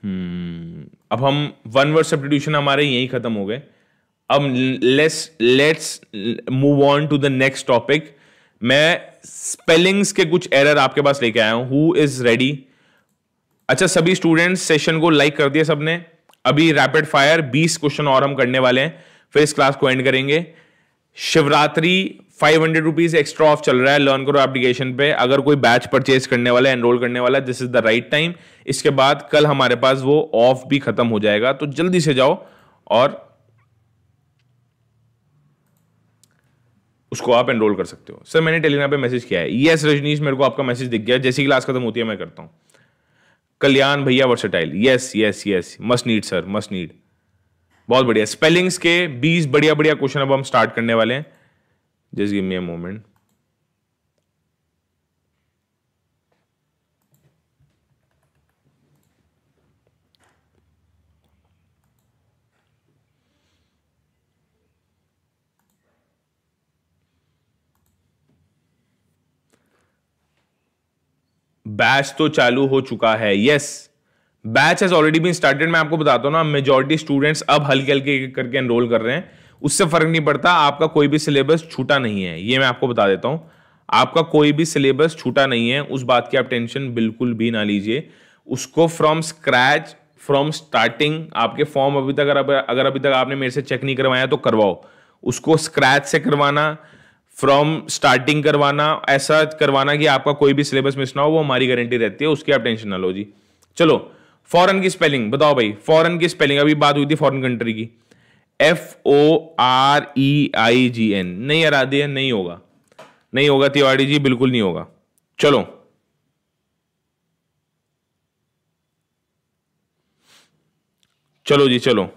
Hmm. अब हम वन वर्ड सब्सटीट्यूशन हमारे यही खत्म हो गए अब less let's move on to the next topic मैं स्पेलिंग्स के कुछ एरर आपके पास लेके आया हूं हु इज रेडी अच्छा सभी स्टूडेंट्स सेशन को लाइक कर दिया सबने अभी रैपिड फायर 20 क्वेश्चन और हम करने वाले हैं फिर इस क्लास को एंड करेंगे Shivratri five hundred rupees extra off चल रहा है लर्न करो एप्लीकेशन पे अगर कोई बैच परचेज करने वाला है एनरोल करने वाला है this is the right time इसके बाद कल हमारे पास वो ऑफ भी खत्म हो जाएगा तो जल्दी से जाओ और उसको आप एनरोल कर सकते हो सर मैंने टेलीग्राम पे मैसेज किया है यस रजनीश मेरे को आपका मैसेज दिख गया जैसी क्लास खत्म होती है मैं करता हूं कल्याण भैया versatile yes yes yes must need sir must need बहुत बढ़िया स्पेलिंग्स के बीस बढ़िया बढ़िया क्वेश्चन अब हम स्टार्ट करने वाले हैं just give me a moment batch तो चालू हो चुका है yes batch has already been started मैं आपको बताता हूँ ना मेजोरिटी स्टूडेंट्स अब हल्के हल्के करके एनरोल कर रहे हैं उससे फर्क नहीं पड़ता आपका कोई भी सिलेबस छूटा नहीं है ये मैं आपको बता देता हूँ आपका कोई भी सिलेबस छूटा नहीं है उस बात की आप टेंशन बिल्कुल भी ना लीजिए उसको फ्रॉम स्क्रैच फ्रॉम स्टार्टिंग आपके फॉर्म अभी तक अगर अगर अभी तक आपने मेरे से चेक नहीं करवाया तो करवाओ उसको स्क्रैच से करवाना फ्रॉम स्टार्टिंग करवाना ऐसा करवाना कि आपका कोई भी सिलेबस मिस ना हो वो हमारी गारंटी रहती है उसकी आप टेंशन ना लो जी चलो फॉरन की स्पेलिंग बताओ भाई फॉरन की स्पेलिंग अभी बात हुई थी फॉरन कंट्री की F O R E I G N नहीं आराध्य नहीं होगा नहीं होगा तिवाड़ी जी बिल्कुल नहीं होगा चलो चलो जी चलो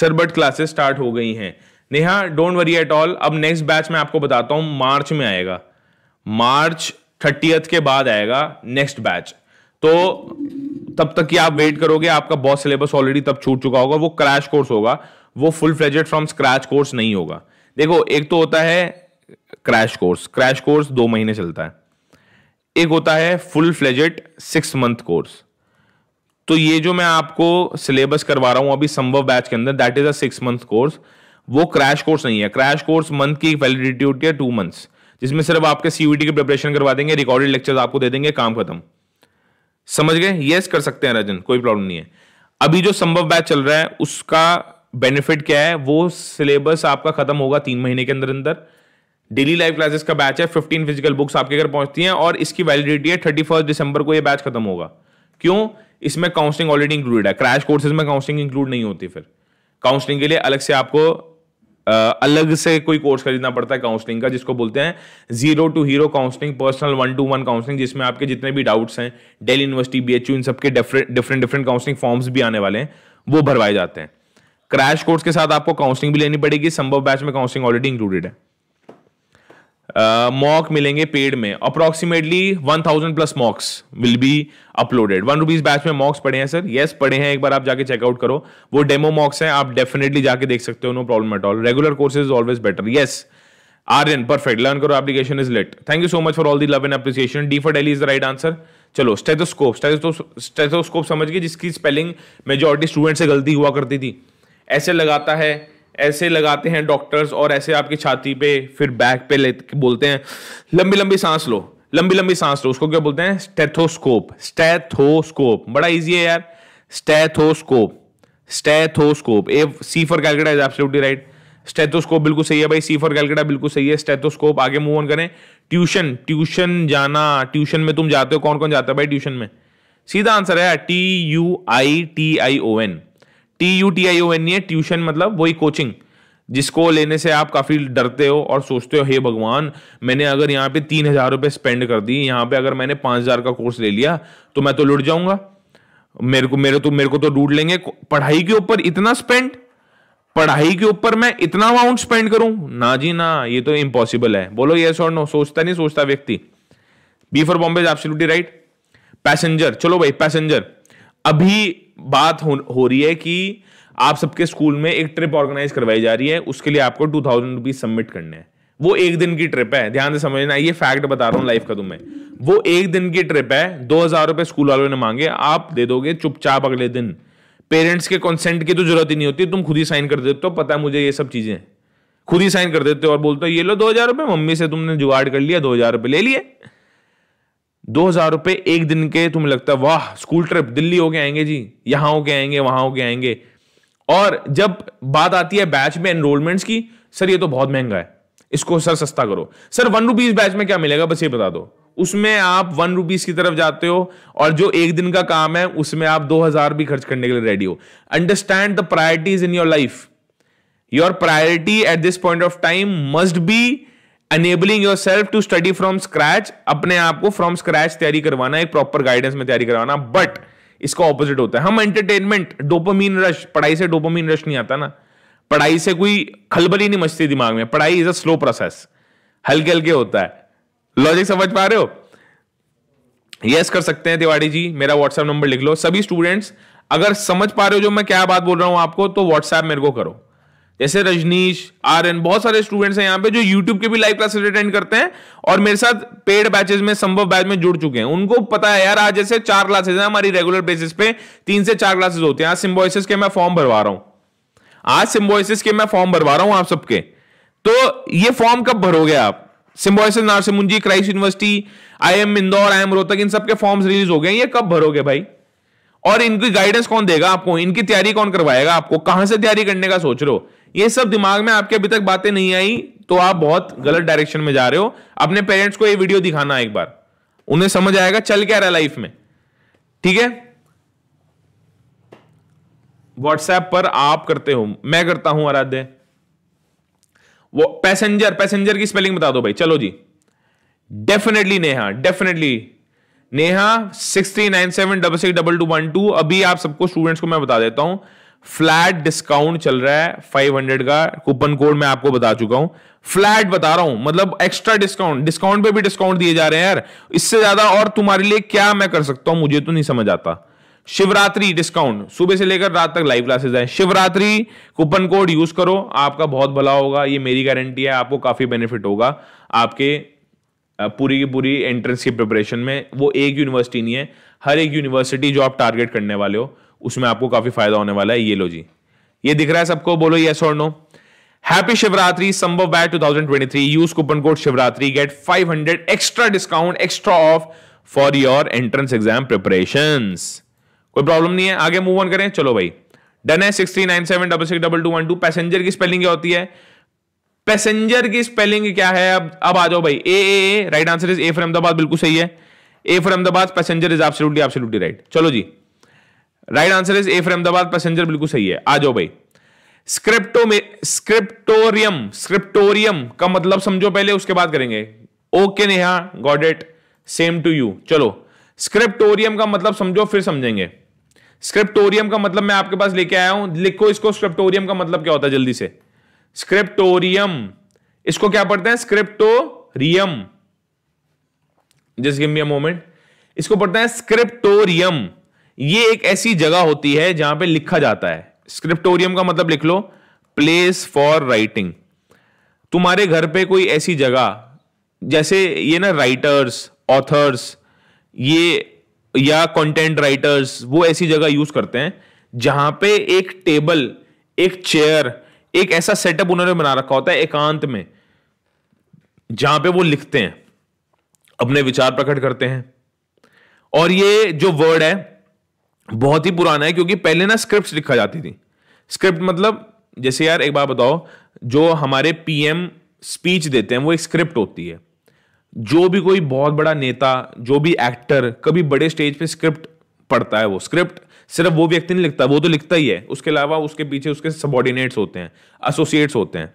सरबट क्लासेस स्टार्ट हो गई हैं Neha don't worry at all अब नेक्स्ट बैच मैं आपको बताता हूं मार्च में आएगा मार्च थर्टीएथ के बाद आएगा नेक्स्ट बैच तो तब तक कि आप वेट करोगे आपका बहुत सिलेबस ऑलरेडी तब छूट चुका होगा वो क्रैश कोर्स होगा वो full fledged from scratch course नहीं होगा देखो एक तो होता है क्रैश कोर्स क्रैश कोर्स दो महीने चलता है एक होता है full fledged six month course तो ये जो मैं आपको सिलेबस करवा रहा हूं अभी संभव बैच के अंदर that is a six month course वो क्रैश कोर्स नहीं है क्रैश कोर्स मंथ की वैलिडिटी होती है टू मंथ्स जिसमें सिर्फ आपके सीयूटी की प्रिपरेशन करवा देंगे रिकॉर्डेड लेक्चर्स आपको दे देंगे काम खत्म समझ गए यस कर सकते हैं रजन कोई प्रॉब्लम नहीं है अभी जो संभव बैच चल रहा है उसका बेनिफिट क्या है वो सिलेबस आपका खत्म होगा तीन महीने के अंदर अंदर डेली लाइफ क्लासेस का बैच है फिफ्टीन फिजिकल बुक्स आपके घर पहुंचती हैं और इसकी वैलिडिटी है थर्टी फर्स्ट दिसंबर को ये बैच खत्म होगा क्यों इसमें काउंसलिंग ऑलरेडी इंक्लूडेड है क्रैश कोर्सेज में काउंसलिंग इंक्लूड नहीं होती फिर काउंसलिंग के लिए अलग से आपको अलग से कोई कोर्स खरीदना पड़ता है काउंसलिंग का जिसको बोलते हैं zero to hero counselling personal one to one counselling जिसमें आपके जितने भी डाउट्स हैं डेली यूनिवर्सिटी बी इन सबके different different different counselling forms भी आने वाले हैं वो भरवाए जाते हैं क्रैश कोर्स के साथ आपको काउंसलिंग भी लेनी पड़ेगी संभव बैच में काउंसलिंग ऑलरेडी इंक्लूडेड है मॉक uh, मिलेंगे पेड में approximately one thousand plus mocks will be uploaded one rupees batch में मॉक्स पड़े हैं सर येस yes, पढ़े हैं एक बार आप जाके चेकआउट करो वो डेमो मॉक्स हैं आप डेफिनेटली जाके देख सकते हो no problem at all regular courses is always better yes are an perfect learn करो application is late thank you so much for all the love and appreciation D for Delhi is the right answer चलो stethoscope stethoscope समझ गए जिसकी spelling majority student से गलती हुआ करती थी ऐसे लगाता है ऐसे लगाते हैं डॉक्टर्स और ऐसे आपकी छाती पे फिर बैक पे ले बोलते हैं लंबी लंबी सांस लो लंबी लंबी सांस लो उसको क्या बोलते हैं स्टेथोस्कोप स्टेथोस्कोप बड़ा इजी है यार stethoscope stethoscope A C for Calcutta is absolutely right stethoscope बिल्कुल सही है भाई सी फॉर कैलकटा बिल्कुल सही है स्टेथोस्कोप आगे मूव ऑन करें ट्यूशन ट्यूशन जाना ट्यूशन में तुम जाते हो कौन कौन जाता है भाई ट्यूशन में सीधा आंसर है T U I T I O N T U T I O N E tuition मतलब वही कोचिंग जिसको लेने से आप काफ़ी डरते हो और सोचते हो हे भगवान मैंने अगर यहाँ पे तीन हज़ार रुपये स्पेंड कर दी यहाँ पे अगर मैंने पांच हज़ार का कोर्स ले लिया तो मैं तो लुट जाऊंगा मेरे को मेरे तो मेरे को तो डूट लेंगे पढ़ाई के ऊपर इतना स्पेंड पढ़ाई के ऊपर मैं इतना अमाउंट स्पेंड करूं ना जी ना ये तो इम्पॉसिबल है बोलो ये और नो सोचता नहीं सोचता व्यक्ति B for Bombay right passenger चलो भाई पैसेंजर अभी बात हो, हो रही है कि आप सबके स्कूल में एक ट्रिप ऑर्गेनाइज करवाई जा रही है उसके लिए आपको टू थाउजेंड रुपीज सबमिट करने हैं वो एक दिन की ट्रिप है ध्यान से समझना ये फैक्ट बता रहा हूँ लाइफ का तुम्हें वो एक दिन की ट्रिप है दो हजार रुपए स्कूल वालों ने मांगे आप दे दोगे चुपचाप अगले दिन पेरेंट्स के कंसेंट की तो जरूरत ही नहीं होती तुम खुद ही साइन कर देते हो पता है मुझे ये सब चीज़ें खुद ही साइन कर देते हो और बोलते हो ये लो दो हजार रुपये मम्मी से तुमने जुगाड़ कर लिया दो हजार रुपये ले लिए दो हजार रुपये एक दिन के तुम्हें लगता है वाह स्कूल ट्रिप दिल्ली होके आएंगे जी यहां होके आएंगे वहां होके आएंगे और जब बात आती है बैच में एनरोलमेंट्स की सर ये तो बहुत महंगा है इसको सर सस्ता करो सर वन रुपीज बैच में क्या मिलेगा बस ये बता दो उसमें आप वन रुपीज की तरफ जाते हो और जो एक दिन का काम है उसमें आप दो हजार भी खर्च करने के लिए रेडी हो understand the priorities in your life your priority at this point of time must be enabling yourself to study from scratch अपने आप को फ्रॉम स्क्रैच तैयारी करवाना एक प्रॉपर गाइडेंस में तैयारी करवाना बट इसका ऑपोजिट होता है हम एंटरटेनमेंट डोपामीन रश पढ़ाई से डोपामीन रश नहीं आता ना पढ़ाई से कोई खलबली नहीं मचती दिमाग में पढ़ाई इज अ स्लो प्रोसेस हल्के हल्के होता है लॉजिक समझ पा रहे हो यस yes, कर सकते हैं तिवाड़ी जी मेरा व्हाट्सएप नंबर लिख लो सभी स्टूडेंट्स अगर समझ पा रहे हो जो मैं क्या बात बोल रहा हूं आपको तो व्हाट्सएप मेरे को करो जैसे रजनीश आर्यन बहुत सारे स्टूडेंट्स हैं यहाँ पे जो यूट्यूब के भी लाइव क्लासेस अटेंड करते हैं और मेरे साथ पेड बैचेस में संभव बैच में जुड़ चुके हैं उनको पता है यार आज जैसे चार क्लासेस हैं हमारी रेगुलर बेसिस पे तीन से चार क्लासेस होते हैं आज सिम्बोइसिस के मैं फॉर्म भरवा रहा हूँ आज सिम्बोइसिस के मैं फॉर्म भरवा रहा हूँ आप सबके तो ये फॉर्म कब भरोगे आप symbiosis नारसिमुंजी Christ university I M Indore I M Rohtak इन सबके फॉर्म्स रिलीज हो गए ये कब भरोगे भाई और इनकी गाइडेंस कौन देगा आपको इनकी तैयारी कौन करवाएगा आपको कहां से तैयारी करने का सोच रहे हो ये सब दिमाग में आपके अभी तक बातें नहीं आई तो आप बहुत गलत डायरेक्शन में जा रहे हो अपने पेरेंट्स को ये वीडियो दिखाना एक बार उन्हें समझ आएगा चल क्या रहा लाइफ में ठीक है व्हाट्सएप पर आप करते हो मैं करता हूं आराध्य वो पैसेंजर पैसेंजर की स्पेलिंग बता दो भाई चलो जी definitely Neha definitely Neha six three nine seven double six double two one two अभी आप सबको स्टूडेंट्स को मैं बता देता हूं फ्लैट डिस्काउंट चल रहा है 500 का कूपन कोड मैं आपको बता चुका हूं फ्लैट बता रहा हूं मतलब एक्स्ट्रा डिस्काउंट डिस्काउंट पे भी डिस्काउंट दिए जा रहे हैं यार इससे ज्यादा और तुम्हारे लिए क्या मैं कर सकता हूं मुझे तो नहीं समझ आता शिवरात्रि डिस्काउंट सुबह से लेकर रात तक लाइव क्लासेस है शिवरात्रि कूपन कोड यूज करो आपका बहुत भला होगा ये मेरी गारंटी है आपको काफी बेनिफिट होगा आपके पूरी की पूरी एंट्रेंस की प्रिपरेशन में वो एक यूनिवर्सिटी नहीं है हर एक यूनिवर्सिटी जो आप टारगेट करने वाले हो उसमें आपको काफी फायदा होने वाला है ये लो जी ये दिख रहा है सबको बोलो ये और no happy Shivratri Sambhav batch two thousand twenty three use coupon code Shivratri get five hundred extra discount extra off for your entrance exam preparation कोई प्रॉब्लम नहीं है आगे मूव ऑन करें चलो भाई डन है six three nine seven double six double two one two passenger की spelling क्या होती है पैसेंजर की स्पेलिंग क्या है अब अब आ जाओ भाई A A A right answer is A for Ahmedabad बिल्कुल सही है A for Ahmedabad passenger is आपसे राइट चलो जी right answer is A for Ahmedabad passenger बिल्कुल सही है आ जाओ भाई स्क्रिप्टो में स्क्रिप्टोरियम स्क्रिप्टोरियम का मतलब समझो पहले उसके बाद करेंगे okay Neha got it same to you चलो स्क्रिप्टोरियम का मतलब समझो फिर समझेंगे स्क्रिप्टोरियम का मतलब मैं आपके पास लेके आया हूं लिखो इसको स्क्रिप्टोरियम का मतलब क्या होता है जल्दी से स्क्रिप्टोरियम इसको क्या पढ़ते हैं स्क्रिप्टोरियम जिस गिव मी अ मोमेंट इसको पढ़ते हैं स्क्रिप्टोरियम ये एक ऐसी जगह होती है जहां पे लिखा जाता है स्क्रिप्टोरियम का मतलब लिख लो प्लेस फॉर राइटिंग तुम्हारे घर पे कोई ऐसी जगह जैसे ये ना राइटर्स ऑथर्स ये या कंटेंट राइटर्स वो ऐसी जगह यूज करते हैं जहां पे एक टेबल एक चेयर एक ऐसा सेटअप उन्होंने बना रखा होता है एकांत में जहां पे वो लिखते हैं अपने विचार प्रकट करते हैं और ये जो वर्ड है बहुत ही पुराना है क्योंकि पहले ना स्क्रिप्ट लिखा जाती थी स्क्रिप्ट मतलब जैसे यार एक बार बताओ जो हमारे पीएम स्पीच देते हैं वो एक स्क्रिप्ट होती है जो भी कोई बहुत बड़ा नेता जो भी एक्टर कभी बड़े स्टेज पे स्क्रिप्ट पढ़ता है वो स्क्रिप्ट सिर्फ वो व्यक्ति नहीं लिखता वो तो लिखता ही है उसके अलावा उसके पीछे उसके सबॉर्डिनेट्स होते हैं एसोसिएट्स होते हैं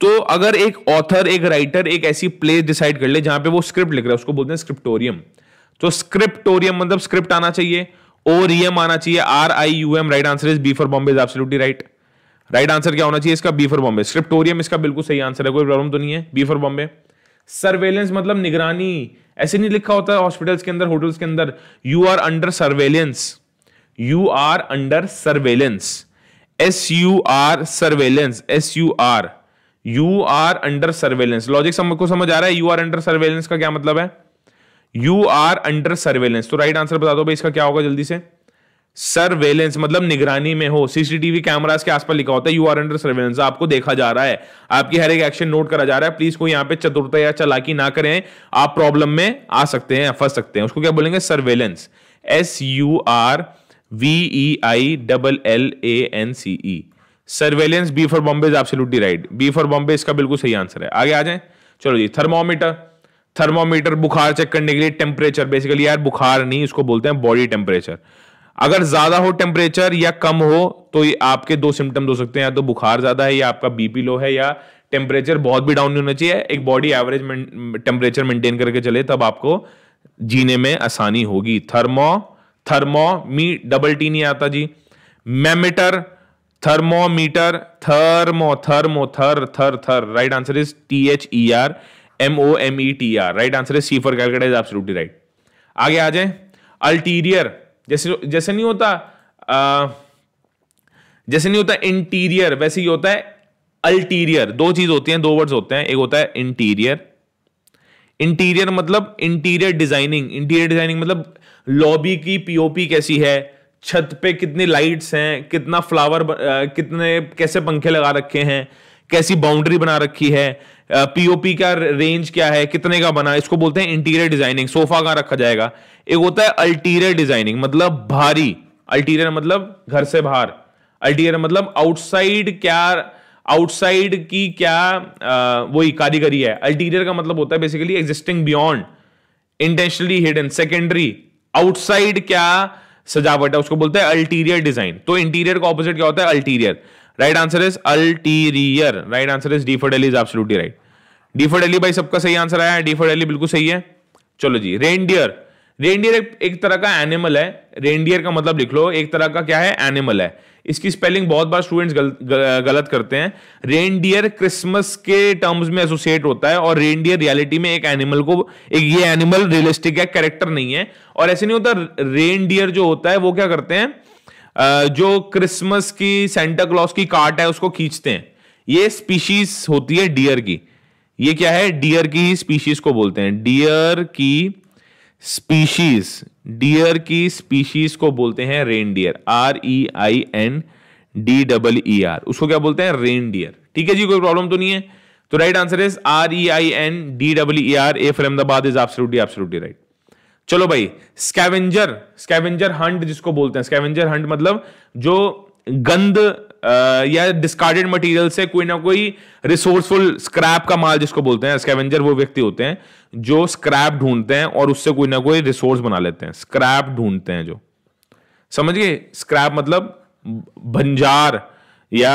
तो अगर एक ऑथर एक राइटर एक ऐसी प्लेस डिसाइड कर ले जहां पे वो स्क्रिप्ट लिख रहा है उसको बोलते हैं स्क्रिप्टोरियम तो स्क्रिप्टोरियम मतलब स्क्रिप्ट आना चाहिए और ई e एम आना चाहिए R I U M right answer is B for Bombay is absolutely right right answer क्या होना चाहिए इसका बी फॉर बॉम्बे स्क्रिप्टोरियम इसका बिल्कुल सही आंसर है कोई प्रॉब्लम तो नहीं है बी फॉर बॉम्बे सर्वेलेंस मतलब निगरानी ऐसे नहीं लिखा होता है हॉस्पिटल्स के अंदर होटल्स के अंदर you are under surveillance you are under surveillance S U R surveillance S U R you are under surveillance logic सबको समझ आ रहा है यू आर अंडर सर्वेलेंस का क्या मतलब है यू आर अंडर सर्वेलेंस तो राइट आंसर बता दो भाई इसका क्या होगा जल्दी से सर्वेलेंस मतलब निगरानी में हो सीसीटीवी कैमरास के आसपास लिखा होता है यू आर अंडर सर्वेलेंस आपको देखा जा रहा है आपकी हर एक एक्शन नोट करा जा रहा है प्लीज कोई यहां पे चतुरता या चलाकी ना करें आप प्रॉब्लम में आ सकते हैं फंस सकते हैं उसको क्या बोलेंगे surveillance S U R V E I double L A N C E surveillance B for Bombay is absolutely right B for Bombay इसका बिल्कुल सही आंसर है आगे आ जाए चलो जी थर्मोमीटर थर्मोमीटर बुखार चेक करने के लिए टेम्परेचर बेसिकली यार बुखार नहीं उसको बोलते हैं बॉडी टेम्परेचर अगर ज्यादा हो टेम्परेचर या कम हो तो ये आपके दो सिम्टम्स हो सकते हैं या तो बुखार ज्यादा है या आपका बीपी लो है या टेम्परेचर बहुत भी डाउन नहीं होना चाहिए एक बॉडी एवरेज टेम्परेचर मेंटेन करके चले तब आपको जीने में आसानी होगी thermo thermo me double T नहीं आता जी mometer thermometer thermo thermo ther ther ther right answer is T H E R M O M E T R right answer है C for Calcutta is absolutely right आगे आ जाए ulterior जैसे जैसे नहीं होता आ, जैसे नहीं होता इंटीरियर वैसे ही होता है अल्टीरियर दो चीज होती हैं दो वर्ड्स होते हैं एक होता है इंटीरियर इंटीरियर मतलब इंटीरियर डिजाइनिंग इंटीरियर डिजाइनिंग मतलब लॉबी की पीओपी कैसी है छत पे कितनी लाइट्स हैं कितना फ्लावर कितने कैसे पंखे लगा रखे हैं कैसी बाउंड्री बना रखी है पीओपी का रेंज क्या है कितने का बना इसको बोलते हैं इंटीरियर डिजाइनिंग सोफा का रखा जाएगा एक होता है अल्टीरियर डिजाइनिंग मतलब भारी अल्टीरियर मतलब घर से बाहर अल्टीरियर मतलब आउटसाइड क्या आउटसाइड की क्या वही कारीगरी है अल्टीरियर का मतलब होता है basically existing beyond intentionally hidden secondary outside क्या सजावट है उसको बोलते हैं अल्टीरियर डिजाइन तो इंटीरियर का ऑपोजिट क्या होता है ulterior right answer is ulterior right answer is D for Delhi is absolutely right D for Delhi भाई सबका सही आंसर आया डी फॉर डेली बिल्कुल सही है चलो जी रेनडियर रेनडियर एक, एक तरह का एनिमल है रेनडियर का मतलब लिख लो एक तरह का क्या है एनिमल है इसकी स्पेलिंग बहुत बार स्टूडेंट्स गल, गल, गलत करते हैं रेनडियर क्रिसमस के टर्म्स में एसोसिएट होता है और रेनडियर रियलिटी में एक एनिमल को एक ये एनिमल रियलिस्टिक है कैरेक्टर नहीं है और ऐसे नहीं होता रेनडियर जो होता है वो क्या करते हैं जो क्रिसमस की सेंटा क्लॉज की कार्ट है उसको खींचते हैं ये स्पीशीज होती है डियर की ये क्या है डियर की स्पीशीज को बोलते हैं डियर की स्पीशीज डियर की स्पीशीज को बोलते हैं reindeer R E I N D double E R उसको क्या बोलते हैं रेन डियर ठीक है जी कोई प्रॉब्लम तो नहीं है तो right answer is R E I N D W R A for Ahmedabad is absolutely right चलो भाई स्कैवेंजर स्कैवेंजर हंट जिसको बोलते हैं स्कैवेंजर हंट मतलब जो गंद या डिस्कार्डेड मटेरियल से कोई ना कोई रिसोर्सफुल स्क्रैप का माल जिसको बोलते हैं स्कैवेंजर वो व्यक्ति होते हैं जो स्क्रैप ढूंढते हैं और उससे कोई ना कोई रिसोर्स बना लेते हैं स्क्रैप ढूंढते हैं जो समझ गए स्क्रैप मतलब भंजार या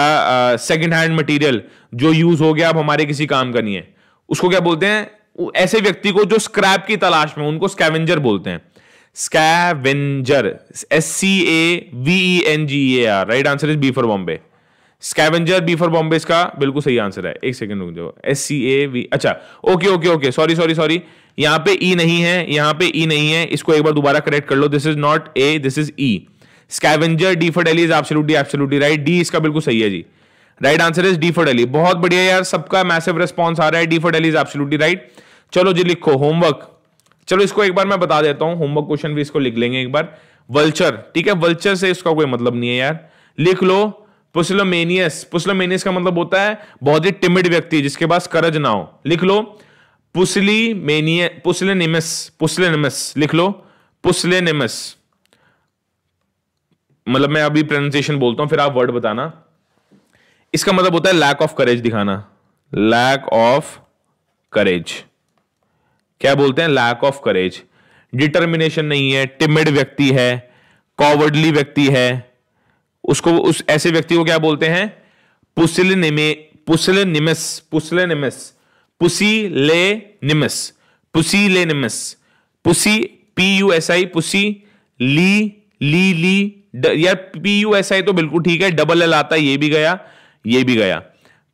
सेकेंड हैंड मटेरियल जो यूज हो गया अब हमारे किसी काम का नहीं है उसको क्या बोलते हैं ऐसे व्यक्ति को जो स्क्रैप की तलाश में उनको स्कैवेंजर बोलते हैं scavenger S C A V N G A R right answer is B for Bombay scavenger B for Bombay इसका बिल्कुल सही आंसर है एक सेकेंड रुक जाओ एस सी ए वी अच्छा okay okay okay sorry sorry sorry यहां पे ई e नहीं है यहां पे ई e नहीं है इसको एक बार दोबारा करेक्ट कर लो this is not a this is E scavenger D for Delhi is absolutely absolutely right D इसका बिल्कुल सही है जी right answer is D for Delhi बहुत बढ़िया यार सबका मैसिव रिस्पॉन्स आ रहा है D for Delhi is absolutely right चलो जी लिखो होमवर्क चलो इसको एक बार मैं बता देता हूं होमवर्क क्वेश्चन भी इसको लिख लेंगे एक बार वल्चर ठीक है वल्चर से इसका कोई मतलब नहीं है यार लिख लो पुसलोमेनियस पुसलोमेनियस का मतलब होता है बहुत ही टिमिड व्यक्ति जिसके पास करज ना हो लिख लो पुसली मेनिय पुसलेनिमस पुसलेनिमस लिख लो पुसलेनिमस मतलब मैं अभी प्रोनाउंसिएशन बोलता हूं फिर आप वर्ड बताना इसका मतलब होता है लैक ऑफ करेज दिखाना लैक ऑफ करेज क्या बोलते हैं लैक ऑफ करेज डिटर्मिनेशन नहीं है टिमिड व्यक्ति है कॉवर्डली व्यक्ति है उसको उस ऐसे व्यक्ति को क्या बोलते हैं पुसिलनिमे पुसिलनिमिस पुसिलनिमिस पुसीलेनिमिस निमिस पुसी पी यू एस आई पुसी ली ली ली यार पी यू एस आई तो बिल्कुल ठीक है डबल एल आता है ये भी गया ये भी गया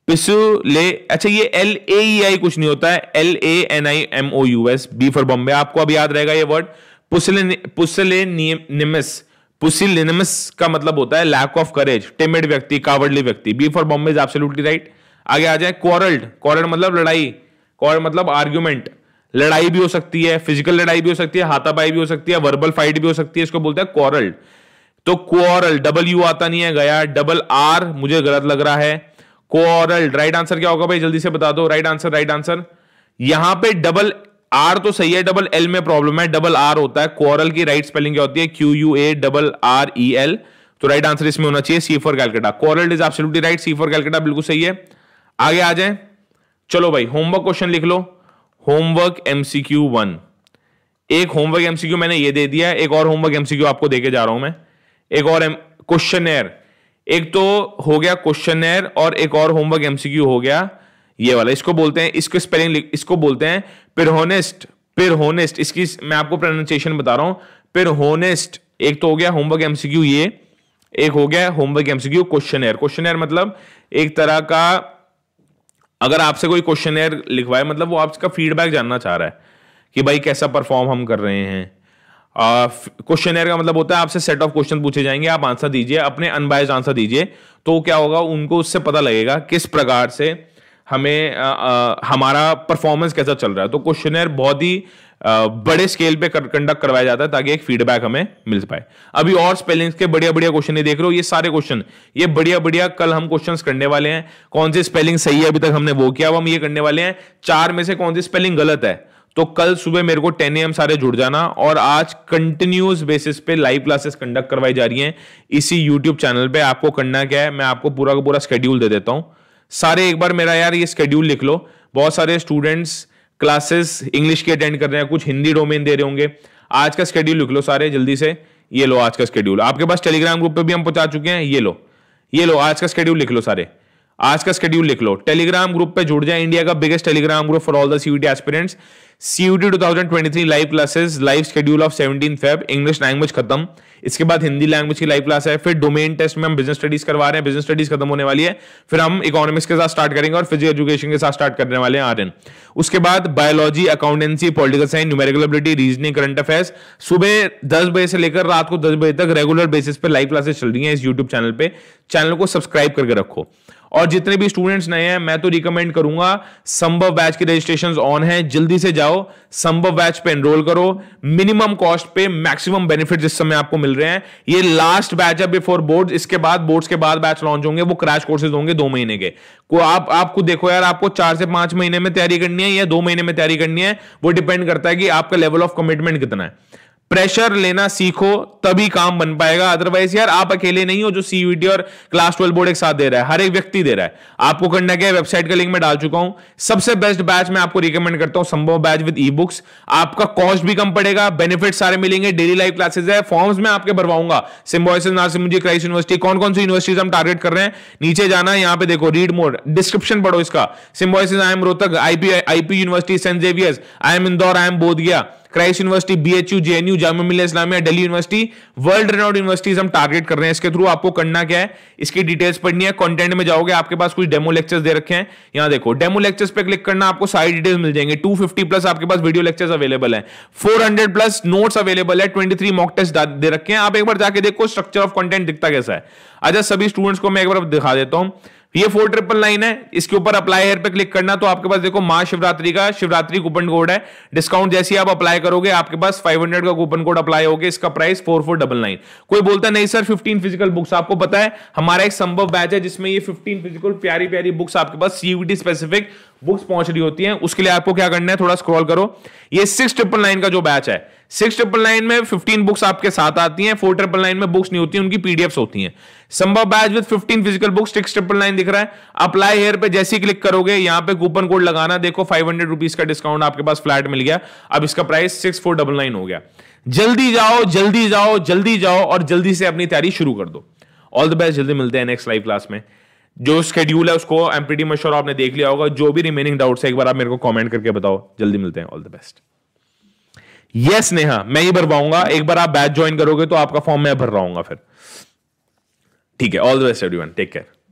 पिसुले अच्छा ये एल ए आई कुछ नहीं होता है L A N I M O U S B for Bombay आपको अब याद रहेगा ये वर्ड निमस पुसिलिनमस का मतलब होता है लैक ऑफ करेज टिमिड व्यक्ति कावर्डली व्यक्ति B for Bombay is absolutely right आगे आ जाए क्वारल्ड क्वारल्ड मतलब लड़ाई क्वारल मतलब आर्ग्यूमेंट लड़ाई भी हो सकती है फिजिकल लड़ाई भी हो सकती है हाथापाई भी हो सकती है वर्बल फाइट भी हो सकती है इसको बोलते हैं क्वारल्ड तो क्वारल डबल यू आता नहीं है गया डबल आर मुझे गलत लग रहा है कोरल राइट आंसर क्या होगा भाई जल्दी से बता दो राइट आंसर राइट आंसर यहां पे डबल आर तो सही है डबल एल में प्रॉब्लम है डबल आर होता है कोरल की राइट स्पेलिंग क्या होती है Q U A double R E L तो राइट आंसर इसमें होना चाहिए C for Calcutta quarrel is absolutely right C for Calcutta बिल्कुल सही है आगे आ जाए चलो भाई होमवर्क क्वेश्चन लिख लो होमवर्क एमसीक्यू वन एक होमवर्क एमसीक्यू मैंने ये दे दिया एक और होमवर्क एमसीक्यू आपको देके जा रहा हूं मैं एक और क्वेश्चन एक तो हो गया क्वेश्चन और एक और होमवर्क एमसीक्यू हो गया ये वाला इसको बोलते हैं इसको स्पेलिंग इसको बोलते हैं पिरहोनेस्ट पिरहोनेस्ट इसकी मैं आपको प्रोनाउंसिएशन बता रहा हूं पिरहोनेस्ट एक तो हो गया होमवर्क एमसीक्यू ये एक हो गया होमवर्क एमसीक्यू क्वेश्चन एयर मतलब एक तरह का अगर आपसे कोई एयर लिखवाए मतलब वो आपका फीडबैक जानना चाह रहा है कि भाई कैसा परफॉर्म हम कर रहे हैं क्वेश्चन uh, का मतलब होता है आपसे सेट ऑफ क्वेश्चन पूछे जाएंगे आप आंसर दीजिए अपने अनबायस आंसर दीजिए तो क्या होगा उनको उससे पता लगेगा किस प्रकार से हमें आ, आ, हमारा परफॉर्मेंस कैसा चल रहा है तो क्वेश्चन बहुत ही आ, बड़े स्केल पे कर, कंडक्ट करवाया जाता है ताकि एक फीडबैक हमें मिल पाए अभी और स्पेलिंग्स के बढ़िया बढ़िया क्वेश्चन देख रहे हो ये सारे क्वेश्चन ये बढ़िया बढ़िया कल हम क्वेश्चंस करने वाले हैं कौन सी स्पेलिंग सही है अभी तक हमने वो किया अब हम ये करने वाले हैं चार में से कौन सी स्पेलिंग गलत है तो कल सुबह मेरे को टेन एम सारे जुड़ जाना और आज कंटिन्यूस बेसिस पे लाइव क्लासेस कंडक्ट करवाई जा रही हैं इसी यूट्यूब चैनल पे आपको करना क्या है मैं आपको पूरा का पूरा स्केड्यूल दे देता हूँ सारे एक बार मेरा यार ये स्केड्यूल लिख लो बहुत सारे स्टूडेंट्स क्लासेस इंग्लिश की अटेंड कर रहे हैं कुछ हिंदी डोमेन दे रहे होंगे आज का स्केड्यूल लिख लो सारे जल्दी से ये लो आज का स्केड्यूल आपके पास टेलीग्राम ग्रुप पे भी हम पहुंचा चुके हैं ये लो ये लो आज का स्केड्यूल लिख लो सारे आज का स्केड्यूल लिख लो टेलीग्राम ग्रुप पे जुड़ जाए इंडिया का biggest Telegram group for all the CUET aspirants CUET 2023 live classes live schedule of 17 Feb English language खत्म इसके बाद हिंदी लैंग्वेज की लाइव क्लास है फिर डोमेन टेस्ट में हम बिजनेस स्टडीज करवा रहे हैं बिजनेस स्टडीज खत्म होने वाली है फिर हम इकोनॉमिक्स के साथ स्टार्ट करेंगे और फिजिकल एजुकेशन के साथ स्टार्ट करने वाले हैं आर्यन उसके बाद biology accountancy political science numerical ability reasoning current affairs सुबह दस बजे से लेकर रात को दस बजे तक रेगुलर बेसिस पर लाइव क्लासेस चल रही है इस यूट्यूब चैनल पर चैनल को सब्सक्राइब करके रखो और जितने भी स्टूडेंट्स नए हैं मैं तो रिकमेंड करूंगा संभव बैच के रजिस्ट्रेशन ऑन है जल्दी से जाओ संभव बैच पे एनरोल करो मिनिमम कॉस्ट पे मैक्सिमम बेनिफिट जिस समय आपको मिल रहे हैं ये लास्ट बैच है बिफोर बोर्ड इसके बाद बोर्ड के बाद बैच लॉन्च होंगे वो क्रैश कोर्सेज होंगे दो महीने के को आप आपको देखो यार आपको चार से पांच महीने में तैयारी करनी है या दो महीने में तैयारी करनी है वो डिपेंड करता है कि आपका लेवल ऑफ कमिटमेंट कितना है प्रेशर लेना सीखो तभी काम बन पाएगा अदरवाइज यार आप अकेले नहीं हो जो सीयूटी और क्लास ट्वेल्व बोर्ड एक साथ दे रहा है हर एक व्यक्ति दे रहा है आपको करना क्या वेबसाइट का लिंक मैं डाल चुका हूं सबसे बेस्ट बैच मैं आपको रिकमेंड करता हूं Sambhav batch with e books आपका कॉस्ट भी कम पड़ेगा बेनिफिट सारे मिलेंगे डेली लाइव क्लासेस है फॉर्म्स में आपके भरवाऊंगा सिम्बोसिस नासिमुजी क्राइस्ट यूनिवर्सिटी कौन कौन सी यूनिवर्सिटीज हम टारगेट कर रहे हैं नीचे जाना यहाँ पे देखो रीड मोड डिस्क्रिप्शन पढ़ो इसका Symbiosis I M Rohtak IP IP University Saint Xavier's I M Indore I M Bodh Gaya Christ University B H U U Jamia Millia Islamia Delhi University world renowned universities हम टारगेट कर रहे हैं इसके थ्रू आपको करना क्या है इसकी डिटेल्स पढ़नी है कॉन्टेंट में जाओगे आपके पास कुछ डेमो लेक्चर्स दे रखे हैं यहाँ देखो डेमो लेक्चर्स पे क्लिक करना आपको सारी डिटेल्स मिल जाएंगे टू प्लस आपके पास वीडियो लेक्चर्स अवेलेबल है फोर प्लस नोट्स अवेलेबल है थ्री मॉक टेस्ट दे रखे हैं आप एक बार जाके देखो स्ट्रक्चर ऑफ कंटेंट दिखता कैसा है अच्छा सभी स्टूडेंट्स को मैं एक बार दिखा देता हूँ ये फोर ट्रिपल नाइन है इसके ऊपर अप्लाई हेयर पे क्लिक करना तो आपके पास देखो महाशिवरात्रि शिवरात्रि का शिवरात्रि कूपन कोड है डिस्काउंट जैसे आप अप्लाई करोगे आपके पास 500 का कूपन कोड अप्लाई होगा इसका price four four double nine कोई बोलता नहीं सर 15 फिजिकल बुक्स आपको पता है हमारा एक संभव बैच है जिसमें ये 15 फिजिकल प्यारी प्यारी बुक्स आपके पास सीवीटी स्पेसिफिक बुक्स पहुंच रही होती हैं उसके लिए आपको क्या करना है थोड़ा स्क्रॉल करो ये सिक्स ट्रिपल नाइन का जो बैच है सिक्स ट्रिपल नाइन में फिफ्टीन बुक्स आपके साथ आती हैं फोर ट्रिपल नाइन में बुक्स नहीं होती उनकी पीडीएफ होती हैं Sambhav batch with fifteen physical books six triple nine दिख रहा है अप्लाई हेयर पे जैसे ही क्लिक करोगे यहाँ पे कूपन कोड लगाना देखो फाइव हंड्रेड रुपीज का डिस्काउंट आपके पास फ्लैट मिल गया अब इसका price six four double nine हो गया जल्दी जाओ जल्दी जाओ जल्दी जाओ और जल्दी से अपनी तैयारी शुरू कर दो ऑल द बेस्ट जल्दी मिलते हैं नेक्स्ट लाइव क्लास में जो स्केड्यूल है उसको आई एम प्रीटी मच आपने देख लिया होगा जो भी रिमेनिंग डाउट्स है एक बार आप मेरे को कमेंट करके बताओ जल्दी मिलते हैं all the best yes Neha मैं ही भरवाऊंगा एक बार आप बैच ज्वाइन करोगे तो आपका फॉर्म मैं भर रहा हूंगा फिर ठीक है all the best everyone take care